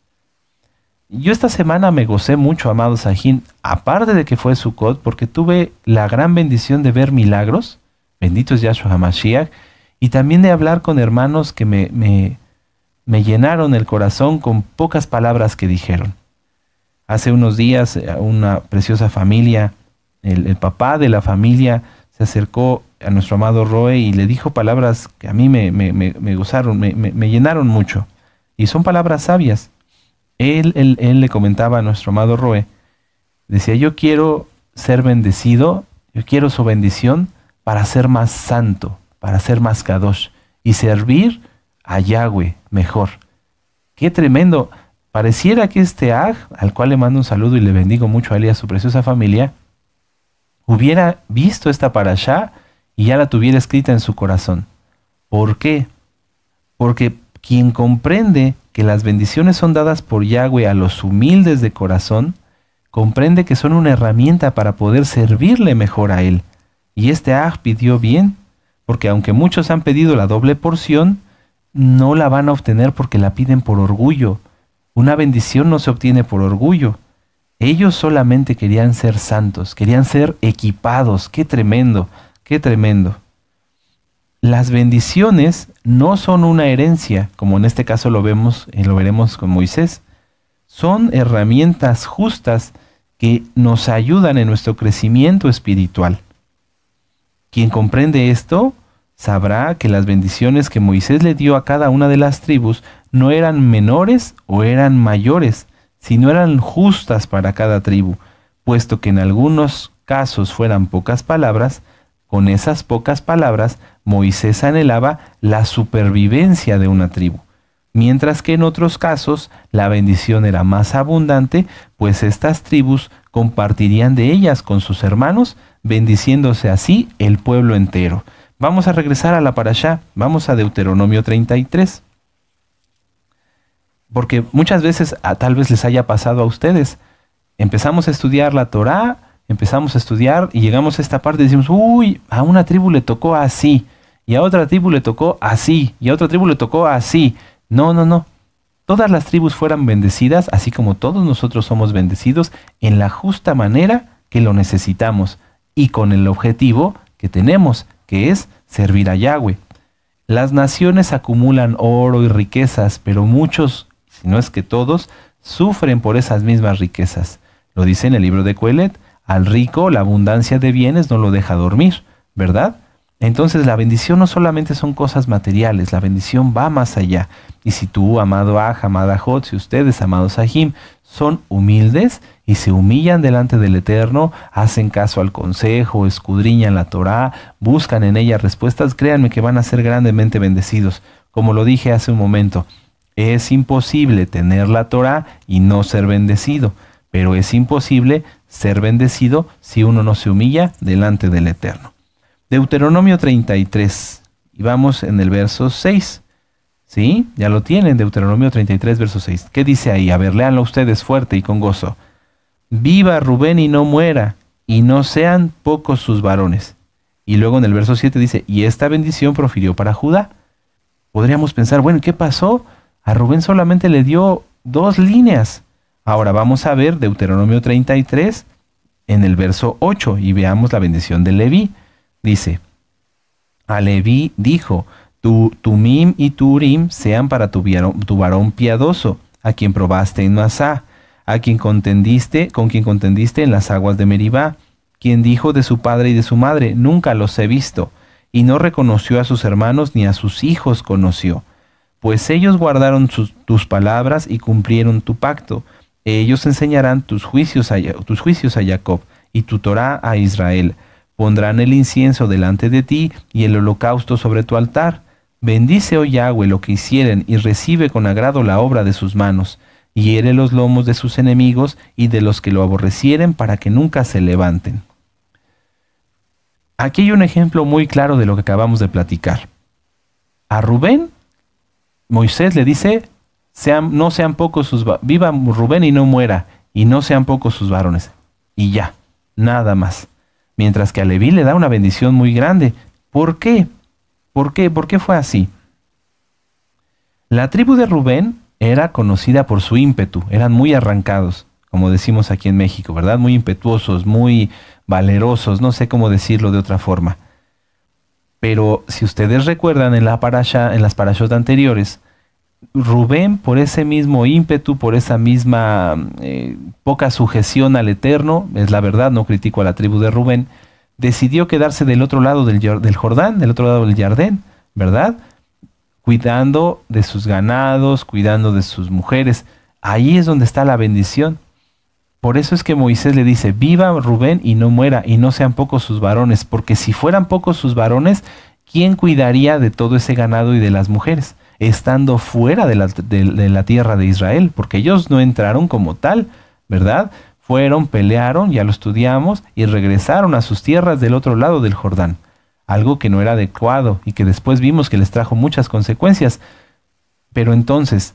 Yo esta semana me gocé mucho, amado Sajín, aparte de que fue Sukkot, porque tuve la gran bendición de ver milagros, bendito es Yahshua HaMashiach, y también de hablar con hermanos que me, me, me llenaron el corazón con pocas palabras que dijeron. Hace unos días eh, una preciosa familia, el, papá de la familia, se acercó a nuestro amado Roe y le dijo palabras que a mí me, me, me, gozaron, me, llenaron mucho. Y son palabras sabias. Él, él le comentaba a nuestro amado Roe, decía, yo quiero ser bendecido, yo quiero su bendición para ser más santo, para ser más kadosh y servir a Yahweh, mejor. Qué tremendo. Pareciera que este Ag, al cual le mando un saludo y le bendigo mucho a él y a su preciosa familia, hubiera visto esta para allá y ya la tuviera escrita en su corazón. ¿Por qué? Porque quien comprende que las bendiciones son dadas por Yahweh a los humildes de corazón, comprende que son una herramienta para poder servirle mejor a Él. Y este ah pidió bien, porque aunque muchos han pedido la doble porción, no la van a obtener porque la piden por orgullo. Una bendición no se obtiene por orgullo. Ellos solamente querían ser santos, querían ser equipados. Qué tremendo, qué tremendo. Las bendiciones no son una herencia, como en este caso lo vemos, y eh, lo veremos con Moisés. Son herramientas justas que nos ayudan en nuestro crecimiento espiritual. Quien comprende esto sabrá que las bendiciones que Moisés le dio a cada una de las tribus no eran menores o eran mayores, sino eran justas para cada tribu, puesto que en algunos casos fueran pocas palabras, con esas pocas palabras Moisés anhelaba la supervivencia de una tribu, mientras que en otros casos la bendición era más abundante, pues estas tribus compartirían de ellas con sus hermanos, bendiciéndose así el pueblo entero. Vamos a regresar a la para allá, vamos a Deuteronomio 33. Porque muchas veces a, ah, tal vez les haya pasado a ustedes. Empezamos a estudiar la Torá, empezamos a estudiar y llegamos a esta parte y decimos, uy, a una tribu le tocó así, y a otra tribu le tocó así, y a otra tribu le tocó así. No, no, no. Todas las tribus fueran bendecidas, así como todos nosotros somos bendecidos, en la justa manera que lo necesitamos y con el objetivo que tenemos, que es servir a Yahweh. Las naciones acumulan oro y riquezas, pero muchos, si no es que todos, sufren por esas mismas riquezas. Lo dice en el libro de Coelet, al rico la abundancia de bienes no lo deja dormir, ¿verdad? Entonces la bendición no solamente son cosas materiales, la bendición va más allá. Y si tú, amado Aj, amada Jot, si ustedes, amados Ajim, son humildes y se humillan delante del Eterno, hacen caso al consejo, escudriñan la Torá, buscan en ella respuestas, créanme que van a ser grandemente bendecidos. Como lo dije hace un momento, es imposible tener la Torá y no ser bendecido, pero es imposible ser bendecido si uno no se humilla delante del Eterno. Deuteronomio 33, y vamos en el verso 6. ¿Sí? Ya lo tienen, Deuteronomio 33, verso 6. ¿Qué dice ahí? A ver, léanlo ustedes fuerte y con gozo viva Rubén y no muera, y no sean pocos sus varones. Y luego en el verso 7 dice, y esta bendición profirió para Judá. Podríamos pensar, bueno, ¿qué pasó? A Rubén solamente le dio dos líneas. Ahora vamos a ver Deuteronomio 33 en el verso 8 y veamos la bendición de Leví. Dice, a Leví dijo, tu mim y tu Urim sean para tu, tu varón piadoso, a quien probaste en Masá a quien contendiste, con quien contendiste en las aguas de Meribá, quien dijo de su padre y de su madre, nunca los he visto, y no reconoció a sus hermanos ni a sus hijos conoció. Pues ellos guardaron tus palabras y cumplieron tu pacto. Ellos enseñarán tus juicios, a, tus juicios a Jacob y tu Torah a Israel. Pondrán el incienso delante de ti y el holocausto sobre tu altar. Bendice, hoy oh Yahweh, lo que hicieren y recibe con agrado la obra de sus manos hiere los lomos de sus enemigos y de los que lo aborrecieren para que nunca se levanten. Aquí hay un ejemplo muy claro de lo que acabamos de platicar. A Rubén, Moisés le dice, sean, no sean pocos sus viva Rubén y no muera, y no sean pocos sus varones. Y ya, nada más. Mientras que a Leví le da una bendición muy grande. ¿Por qué? ¿Por qué? ¿Por qué fue así? La tribu de Rubén era conocida por su ímpetu, eran muy arrancados, como decimos aquí en México, ¿verdad? Muy impetuosos, muy valerosos, no sé cómo decirlo de otra forma. Pero si ustedes recuerdan en, la en las parashas anteriores, Rubén, por ese mismo ímpetu, por esa misma eh, poca sujeción al Eterno, es la verdad, no critico a la tribu de Rubén, decidió quedarse del otro lado del, del Jordán, del otro lado del Jardín, ¿verdad? cuidando de sus ganados, cuidando de sus mujeres. Ahí es donde está la bendición. Por eso es que Moisés le dice, viva Rubén y no muera, y no sean pocos sus varones, porque si fueran pocos sus varones, ¿quién cuidaría de todo ese ganado y de las mujeres? Estando fuera de la, de la tierra de Israel, porque ellos no entraron como tal, ¿verdad? Fueron, pelearon, ya lo estudiamos, y regresaron a sus tierras del otro lado del Jordán algo que no era adecuado y que después vimos que les trajo muchas consecuencias. Pero entonces,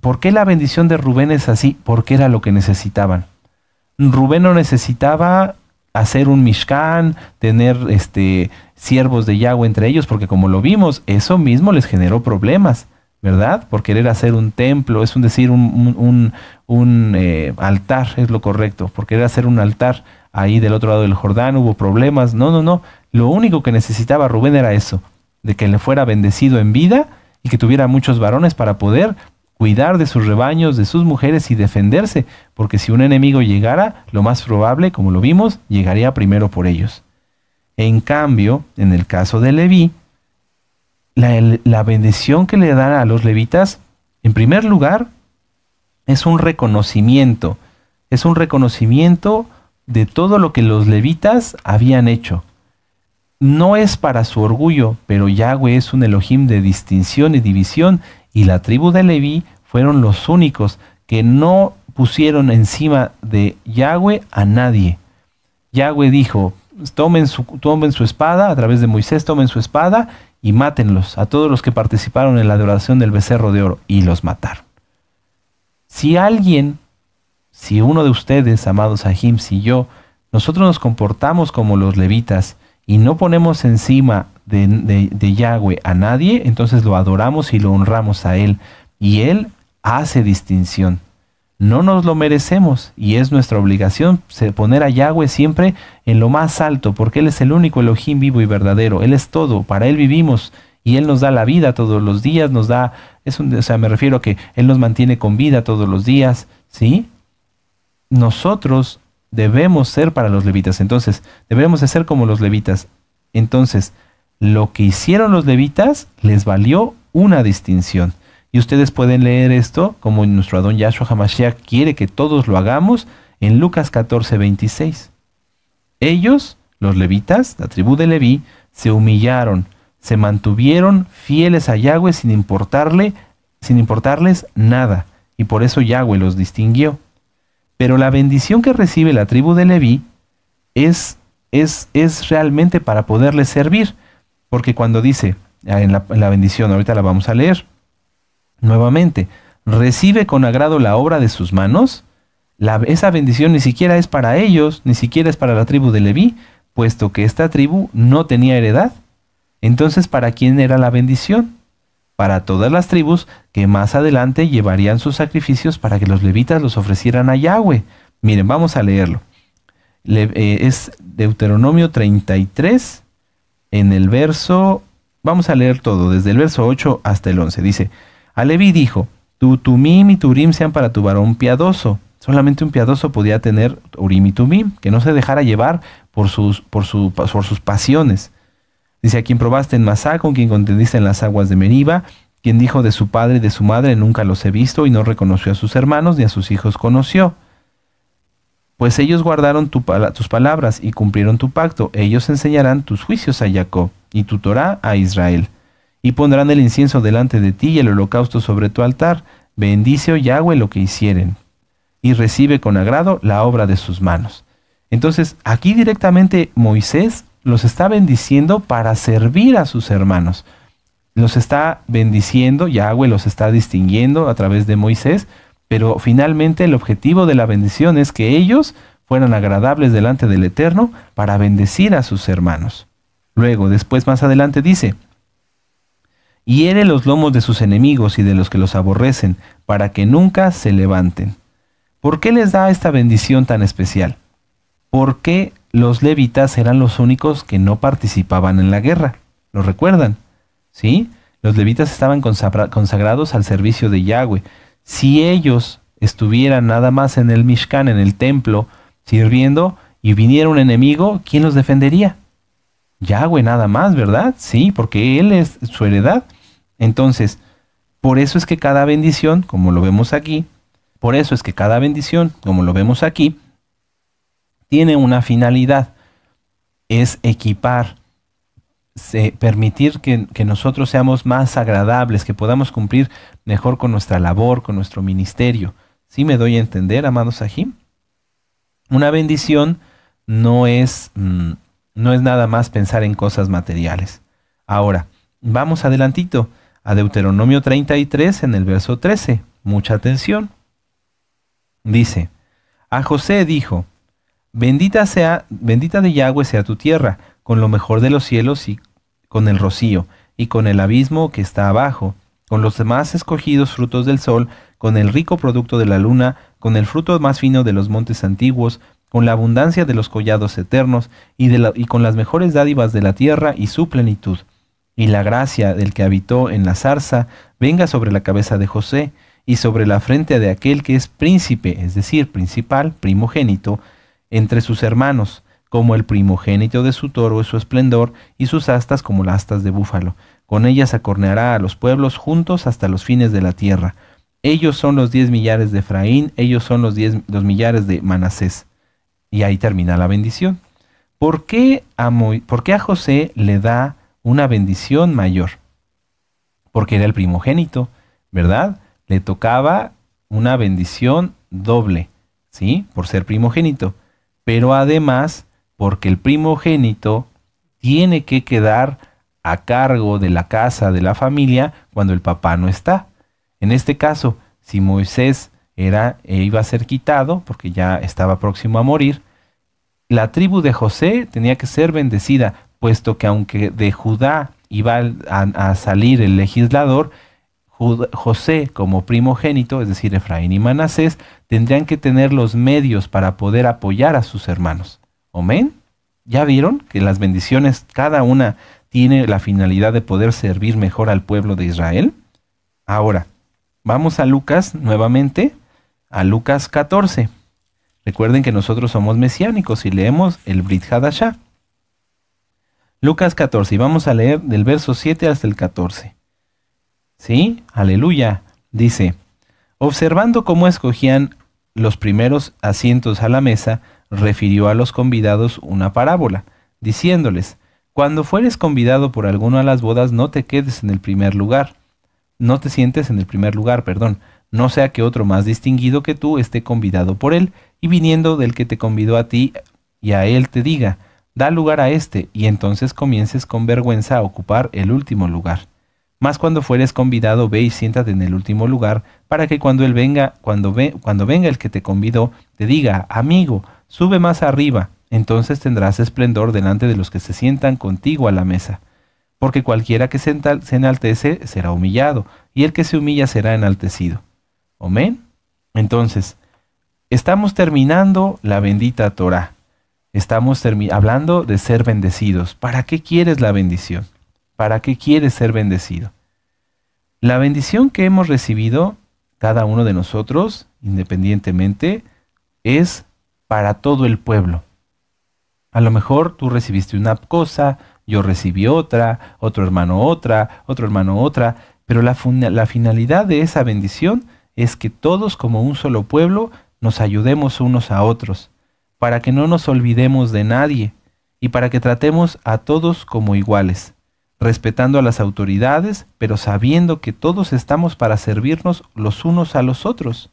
¿por qué la bendición de Rubén es así? Porque era lo que necesitaban. Rubén no necesitaba hacer un Mishkan, tener este siervos de Yahweh entre ellos, porque como lo vimos, eso mismo les generó problemas, ¿verdad? Por querer hacer un templo, es un decir, un, eh, altar, es lo correcto, por querer hacer un altar ahí del otro lado del Jordán, hubo problemas, no, no, no, lo único que necesitaba Rubén era eso, de que le fuera bendecido en vida y que tuviera muchos varones para poder cuidar de sus rebaños, de sus mujeres y defenderse, porque si un enemigo llegara, lo más probable, como lo vimos, llegaría primero por ellos. En cambio, en el caso de Leví, la, la bendición que le dan a los levitas, en primer lugar, es un reconocimiento, es un reconocimiento de todo lo que los levitas habían hecho no es para su orgullo, pero Yahweh es un Elohim de distinción y división, y la tribu de Leví fueron los únicos que no pusieron encima de Yahweh a nadie. Yahweh dijo, tomen su, su espada, a través de Moisés tomen su espada y mátenlos, a todos los que participaron en la adoración del becerro de oro, y los mataron. Si alguien, si uno de ustedes, amados Ahim, si yo, nosotros nos comportamos como los levitas, y no ponemos encima de, de, Yahweh a nadie, entonces lo adoramos y lo honramos a Él. Y Él hace distinción. No nos lo merecemos y es nuestra obligación poner a Yahweh siempre en lo más alto, porque Él es el único Elohim vivo y verdadero. Él es todo, para Él vivimos y Él nos da la vida todos los días, nos da, es un, o sea, me refiero a que Él nos mantiene con vida todos los días, ¿sí? Nosotros debemos ser para los levitas. Entonces, debemos de ser como los levitas. Entonces, lo que hicieron los levitas les valió una distinción. Y ustedes pueden leer esto como nuestro Adón Yahshua Hamashiach quiere que todos lo hagamos en Lucas 14, 26. Ellos, los levitas, la tribu de Leví, se humillaron, se mantuvieron fieles a Yahweh sin importarle, sin importarles nada, y por eso Yahweh los distinguió. Pero la bendición que recibe la tribu de Leví es, es, es realmente para poderle servir. Porque cuando dice ah, en la, bendición, ahorita la vamos a leer nuevamente, recibe con agrado la obra de sus manos, esa bendición ni siquiera es para ellos, ni siquiera es para la tribu de Leví, puesto que esta tribu no tenía heredad. Entonces, ¿para quién era la bendición? para todas las tribus que más adelante llevarían sus sacrificios para que los levitas los ofrecieran a Yahweh. Miren, vamos a leerlo. Eh, es Deuteronomio 33, en el verso, vamos a leer todo, desde el verso 8 hasta el 11. Dice, a Leví dijo, tu tumim y turim sean para tu varón piadoso. Solamente un piadoso podía tener urim y tumim, que no se dejara llevar por sus, por, por sus pasiones. Dice, a quien probaste en Masá, con quien contendiste en las aguas de Meriba, quien dijo de su padre y de su madre, nunca los he visto, y no reconoció a sus hermanos, ni a sus hijos conoció. Pues ellos guardaron tus palabras y cumplieron tu pacto, ellos enseñarán tus juicios a Jacob, y tu Torah a Israel. Y pondrán el incienso delante de ti y el holocausto sobre tu altar, bendice o oh Yahweh lo que hicieren, y recibe con agrado la obra de sus manos. Entonces, aquí directamente Moisés los está bendiciendo para servir a sus hermanos. Los está bendiciendo, Yahweh los está distinguiendo a través de Moisés, pero finalmente el objetivo de la bendición es que ellos fueran agradables delante del Eterno para bendecir a sus hermanos. Luego, después más adelante dice, hiere los lomos de sus enemigos y de los que los aborrecen, para que nunca se levanten. ¿Por qué les da esta bendición tan especial? ¿Por qué los levitas eran los únicos que no participaban en la guerra. ¿Lo recuerdan? ¿Sí? Los levitas estaban consagrados al servicio de Yahweh. Si ellos estuvieran nada más en el Mishkan, en el templo, sirviendo, y viniera un enemigo, ¿quién los defendería? Yahweh nada más, ¿verdad? Sí, porque Él es su heredad. Entonces, por eso es que cada bendición, como lo vemos aquí, por eso es que cada bendición, como lo vemos aquí, tiene una finalidad, es equipar, permitir que, nosotros seamos más agradables, que podamos cumplir mejor con nuestra labor, con nuestro ministerio. ¿Sí me doy a entender, amados Sahim, Una bendición no es, mm, no es nada más pensar en cosas materiales. Ahora, vamos adelantito a Deuteronomio 33 en el verso 13. Mucha atención. Dice, a José dijo, Bendita sea, bendita de Yahweh sea tu tierra, con lo mejor de los cielos y con el rocío, y con el abismo que está abajo, con los demás escogidos frutos del sol, con el rico producto de la luna, con el fruto más fino de los montes antiguos, con la abundancia de los collados eternos, y, y con las mejores dádivas de la tierra y su plenitud. Y la gracia del que habitó en la zarza venga sobre la cabeza de José, y sobre la frente de aquel que es príncipe, es decir, principal, primogénito, entre sus hermanos, como el primogénito de su toro es su esplendor, y sus astas como las astas de búfalo. Con ellas acorneará a los pueblos juntos hasta los fines de la tierra. Ellos son los diez millares de Efraín, ellos son los diez millares de Manasés. Y ahí termina la bendición. ¿Por ¿por qué a José le da una bendición mayor? Porque era el primogénito, ¿verdad? Le tocaba una bendición doble, ¿sí? Por ser primogénito pero además porque el primogénito tiene que quedar a cargo de la casa, de la familia, cuando el papá no está. En este caso, si Moisés era, e iba a ser quitado, porque ya estaba próximo a morir, la tribu de José tenía que ser bendecida, puesto que aunque de Judá iba a, a salir el legislador, José como primogénito, es decir, Efraín y Manasés, tendrían que tener los medios para poder apoyar a sus hermanos. Amén. ¿Ya vieron que las bendiciones, cada una tiene la finalidad de poder servir mejor al pueblo de Israel? Ahora, vamos a Lucas nuevamente, a Lucas 14. Recuerden que nosotros somos mesiánicos y leemos el Brit Hadashah. Lucas 14, y vamos a leer del verso 7 hasta el 14. ¿Sí? Aleluya. Dice, observando cómo escogían los primeros asientos a la mesa, refirió a los convidados una parábola, diciéndoles, cuando fueres convidado por alguno a las bodas, no te quedes en el primer lugar. No te sientes en el primer lugar, perdón, no sea que otro más distinguido que tú esté convidado por él, y viniendo del que te convidó a ti y a él te diga, da lugar a este, y entonces comiences con vergüenza a ocupar el último lugar. Más cuando fueres convidado, ve y siéntate en el último lugar, para que cuando él venga, cuando, ve, cuando venga el que te convidó, te diga, amigo, sube más arriba, entonces tendrás esplendor delante de los que se sientan contigo a la mesa. Porque cualquiera que se enaltece será humillado, y el que se humilla será enaltecido. Amén. Entonces, estamos terminando la bendita Torah. Estamos hablando de ser bendecidos. ¿Para qué quieres la bendición? ¿Para qué quieres ser bendecido? La bendición que hemos recibido, cada uno de nosotros, independientemente, es para todo el pueblo. A lo mejor tú recibiste una cosa, yo recibí otra, otro hermano otra, otro hermano otra, pero la, la finalidad de esa bendición es que todos como un solo pueblo nos ayudemos unos a otros, para que no nos olvidemos de nadie y para que tratemos a todos como iguales respetando a las autoridades, pero sabiendo que todos estamos para servirnos los unos a los otros.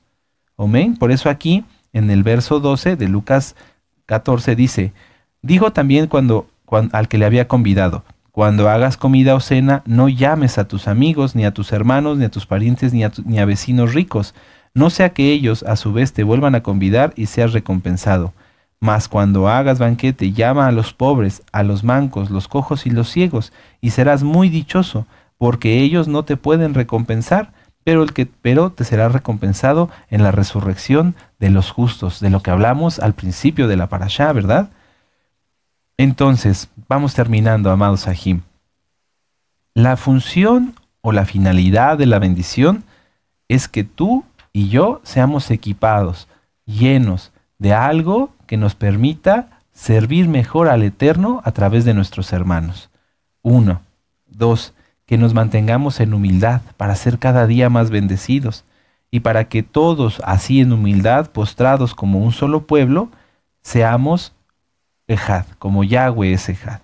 Amén. Por eso aquí, en el verso 12 de Lucas 14 dice, dijo también cuando, al que le había convidado, cuando hagas comida o cena, no llames a tus amigos, ni a tus hermanos, ni a tus parientes, ni ni a vecinos ricos, no sea que ellos a su vez te vuelvan a convidar y seas recompensado. Mas cuando hagas banquete, llama a los pobres, a los mancos, los cojos y los ciegos, y serás muy dichoso, porque ellos no te pueden recompensar, pero el que pero te será recompensado en la resurrección de los justos, de lo que hablamos al principio de la parashá, ¿verdad? Entonces, vamos terminando, amados Sahim. La función o la finalidad de la bendición es que tú y yo seamos equipados, llenos, de algo que nos permita servir mejor al Eterno a través de nuestros hermanos. Uno. Dos. Que nos mantengamos en humildad para ser cada día más bendecidos y para que todos, así en humildad, postrados como un solo pueblo, seamos Ejad, como Yahweh es Ejad.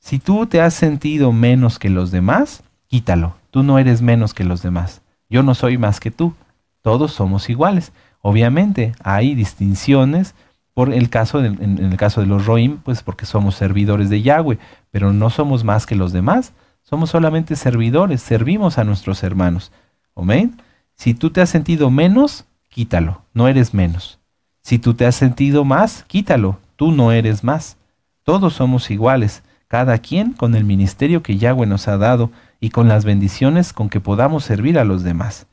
Si tú te has sentido menos que los demás, quítalo. Tú no eres menos que los demás. Yo no soy más que tú. Todos somos iguales. Obviamente hay distinciones por el caso en, el caso de los Roim, pues porque somos servidores de Yahweh, pero no somos más que los demás, somos solamente servidores, servimos a nuestros hermanos. Amén. Si tú te has sentido menos, quítalo, no eres menos. Si tú te has sentido más, quítalo, tú no eres más. Todos somos iguales, cada quien con el ministerio que Yahweh nos ha dado y con las bendiciones con que podamos servir a los demás.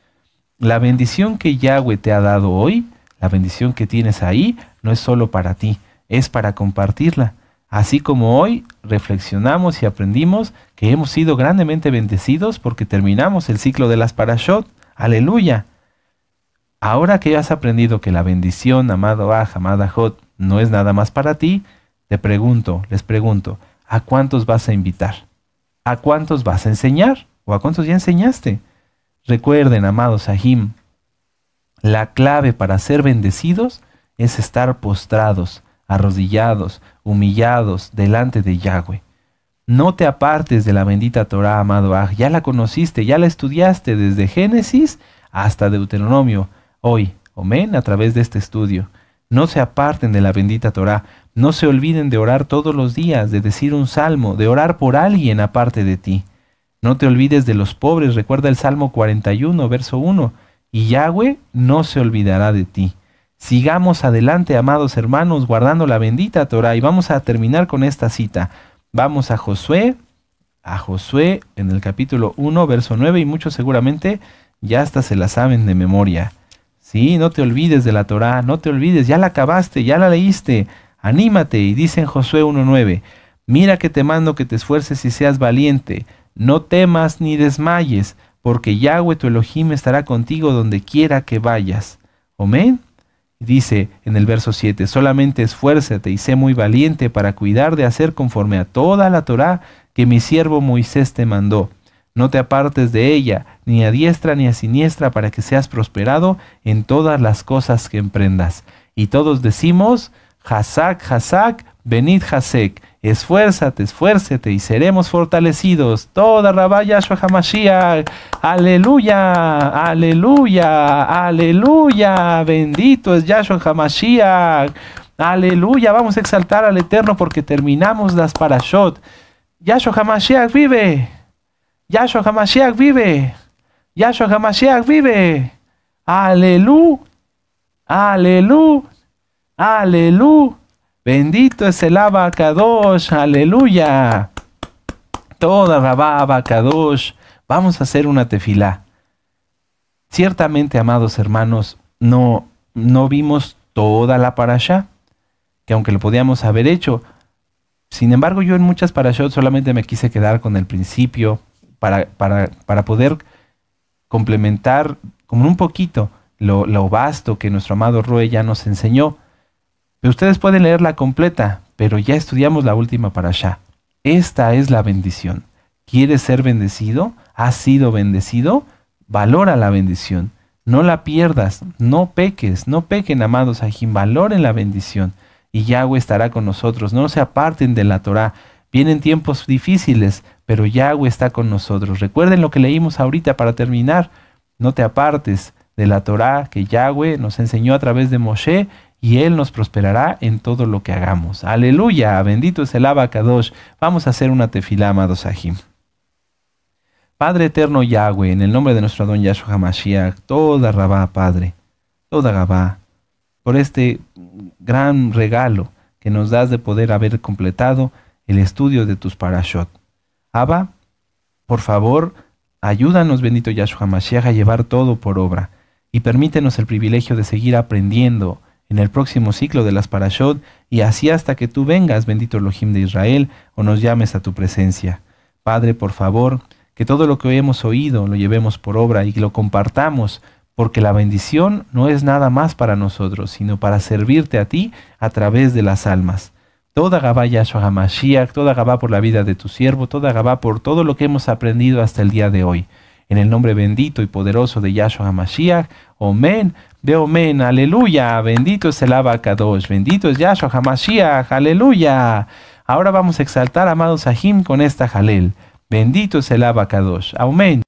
La bendición que Yahweh te ha dado hoy, la bendición que tienes ahí, no es solo para ti, es para compartirla. Así como hoy reflexionamos y aprendimos que hemos sido grandemente bendecidos porque terminamos el ciclo de las parashot. Aleluya. Ahora que has aprendido que la bendición, amado Ah, amada Jot, no es nada más para ti, te pregunto, les pregunto, ¿a cuántos vas a invitar? ¿A cuántos vas a enseñar? ¿O a cuántos ya enseñaste? Recuerden, amados Ahim, la clave para ser bendecidos es estar postrados, arrodillados, humillados delante de Yahweh. No te apartes de la bendita Torah, amado Aj. Ya la conociste, ya la estudiaste desde Génesis hasta Deuteronomio. Hoy, amén, a través de este estudio. No se aparten de la bendita Torah. No se olviden de orar todos los días, de decir un salmo, de orar por alguien aparte de ti. No te olvides de los pobres, recuerda el Salmo 41, verso 1, y Yahweh no se olvidará de ti. Sigamos adelante, amados hermanos, guardando la bendita Torah, y vamos a terminar con esta cita. Vamos a Josué, a Josué en el capítulo 1, verso 9, y muchos seguramente ya hasta se la saben de memoria. Sí, no te olvides de la Torá, no te olvides, ya la acabaste, ya la leíste. Anímate y dice en Josué 9, mira que te mando que te esfuerces y seas valiente, no temas ni desmayes, porque Yahweh tu Elohim estará contigo donde quiera que vayas. Amén. Dice en el verso 7, solamente esfuérzate y sé muy valiente para cuidar de hacer conforme a toda la Torá que mi siervo Moisés te mandó. No te apartes de ella, ni a diestra ni a siniestra, para que seas prosperado en todas las cosas que emprendas. Y todos decimos, Hazak, Hazak, venid Hazek. Esfuérzate, esfuérzate y seremos fortalecidos. Toda Rabá Yahshua Hamashiach. Aleluya, aleluya, aleluya. Bendito es Yahshua Hamashiach. Aleluya, vamos a exaltar al Eterno porque terminamos las parashot. Yahshua Hamashiach vive. Yahshua Hamashiach vive. Yahshua Hamashiach vive. Aleluya. Aleluya. aleluya Bendito es el Abacadosh, aleluya. Toda Rabá Abacadosh. Vamos a hacer una tefilá. Ciertamente, amados hermanos, no, no vimos toda la parasha que aunque lo podíamos haber hecho. Sin embargo, yo en muchas parashot solamente me quise quedar con el principio para, para, para poder complementar como un poquito lo, lo vasto que nuestro amado rue ya nos enseñó. Pero ustedes pueden leerla completa, pero ya estudiamos la última para allá. Esta es la bendición. ¿Quieres ser bendecido? ¿Has sido bendecido? Valora la bendición. No la pierdas, no peques, no pequen, amados ajín, valoren la bendición. Y Yahweh estará con nosotros, no se aparten de la Torah. Vienen tiempos difíciles, pero Yahweh está con nosotros. Recuerden lo que leímos ahorita para terminar. No te apartes de la Torah que Yahweh nos enseñó a través de Moshe y Él nos prosperará en todo lo que hagamos. Aleluya, bendito es el Abacadosh. Vamos a hacer una tefilá, amados Padre eterno Yahweh, en el nombre de nuestro don Yahshua mashiach toda Rabá, Padre, toda Gabá, por este gran regalo que nos das de poder haber completado el estudio de tus parashot. Abba, por favor, ayúdanos, bendito Yahshua mashiach a llevar todo por obra y permítenos el privilegio de seguir aprendiendo en el próximo ciclo de las Parashot y así hasta que tú vengas, bendito Elohim de Israel, o nos llames a tu presencia. Padre, por favor, que todo lo que hoy hemos oído lo llevemos por obra y que lo compartamos, porque la bendición no es nada más para nosotros, sino para servirte a ti a través de las almas. Toda Gabá Yahshua HaMashiach, toda Gabá por la vida de tu siervo, toda Gabá por todo lo que hemos aprendido hasta el día de hoy. En el nombre bendito y poderoso de Yahshua HaMashiach, Amén, de Omen, aleluya, bendito es el Abacados. bendito es Yahshua Hamashiach, aleluya. Ahora vamos a exaltar, amados Sahim, con esta Jalel. Bendito es el Abacados. Amén.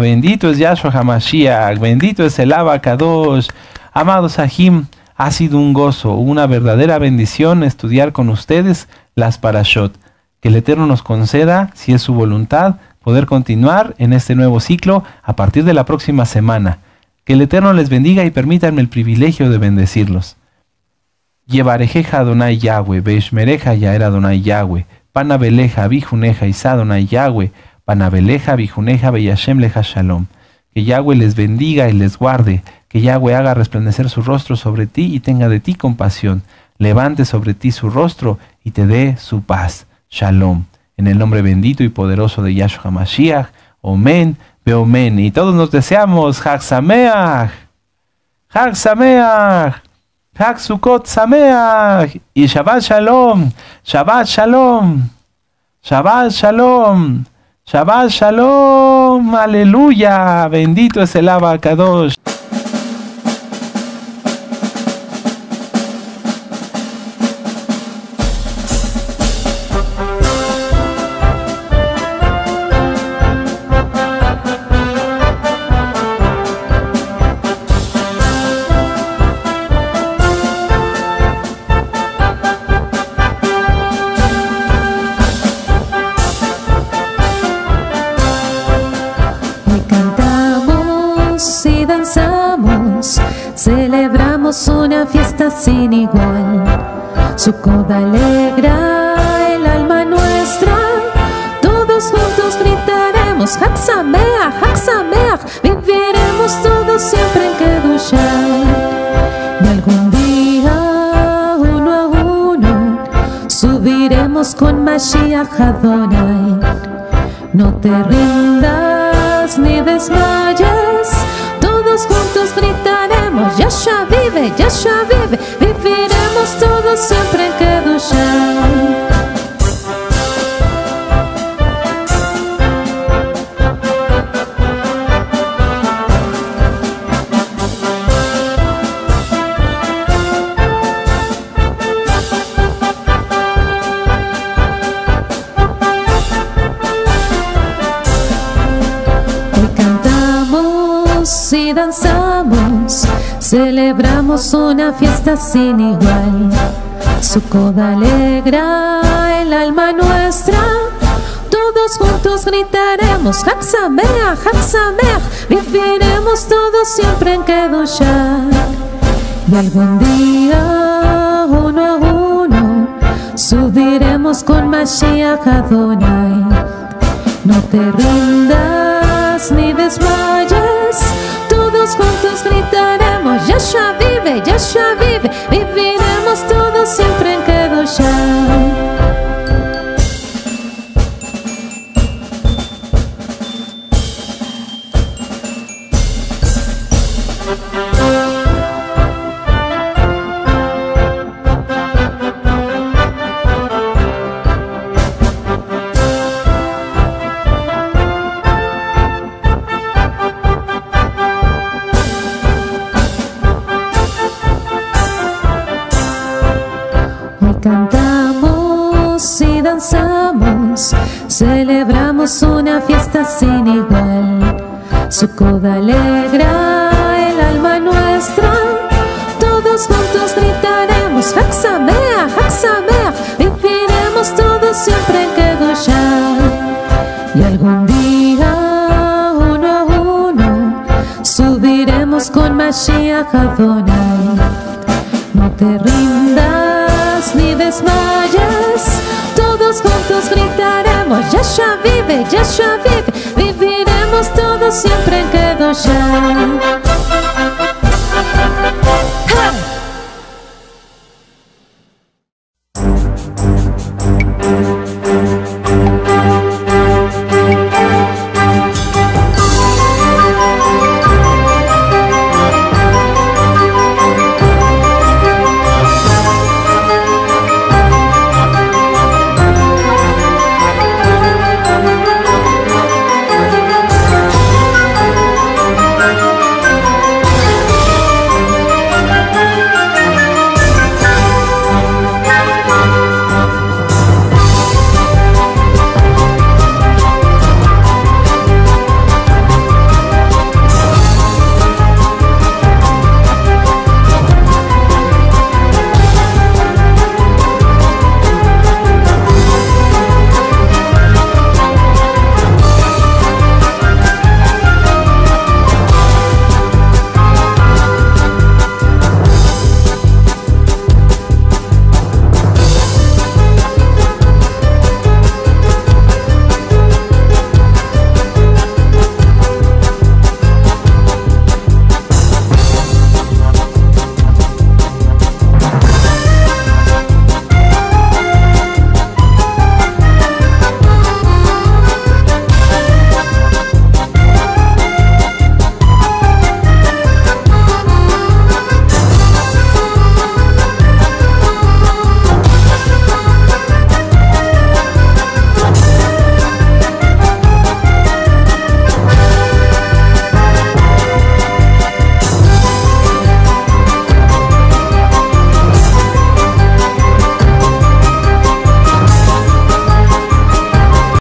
bendito es Yahshua Hamashiach, bendito es el Abacados. Amados Ahim, ha sido un gozo, una verdadera bendición estudiar con ustedes las Parashot. Que el Eterno nos conceda, si es su voluntad, poder continuar en este nuevo ciclo a partir de la próxima semana. Que el Eterno les bendiga y permítanme el privilegio de bendecirlos. Llevarejeja Adonai Yahweh, Beshmereja Yaera Adonai Yahweh, Panabeleja, Bijuneja, Isadonai Yahweh, Panabeleja, Bijuneja, Beyashem, Leja Shalom. Que Yahweh les bendiga y les guarde, que Yahweh haga resplandecer su rostro sobre ti y tenga de ti compasión, levante sobre ti su rostro y te dé su paz. Shalom. En el nombre bendito y poderoso de Yahshua Mashiach, Omen, Beomen. Y todos nos deseamos Hag Sameach, y Shabbat Shalom, Shabbat Shalom, Shabbat Shalom. Shabbat Shalom, aleluya, bendito es el Abacadosh. Su coda alegra el alma nuestra. Todos juntos gritaremos Haxameach, Haxameach. Viviremos todos siempre en Kedushah. Y algún día, uno a uno, subiremos con Mashiach Adonai. No te rindas ni desmayes deixa vive, viviremos todos sempre em cada chão. celebramos una fiesta sin igual. Su coda alegra el alma nuestra. Todos juntos gritaremos Haxameach, Haxameach. Viviremos todos siempre en Kedushah. Y algún día, uno a uno, subiremos con Mashiach Adonai. No te rindas ni desmayas. up. todos juntos gritaremos, Yahshua vive, Yahshua vive, viviremos todos siempre en Kedoshah.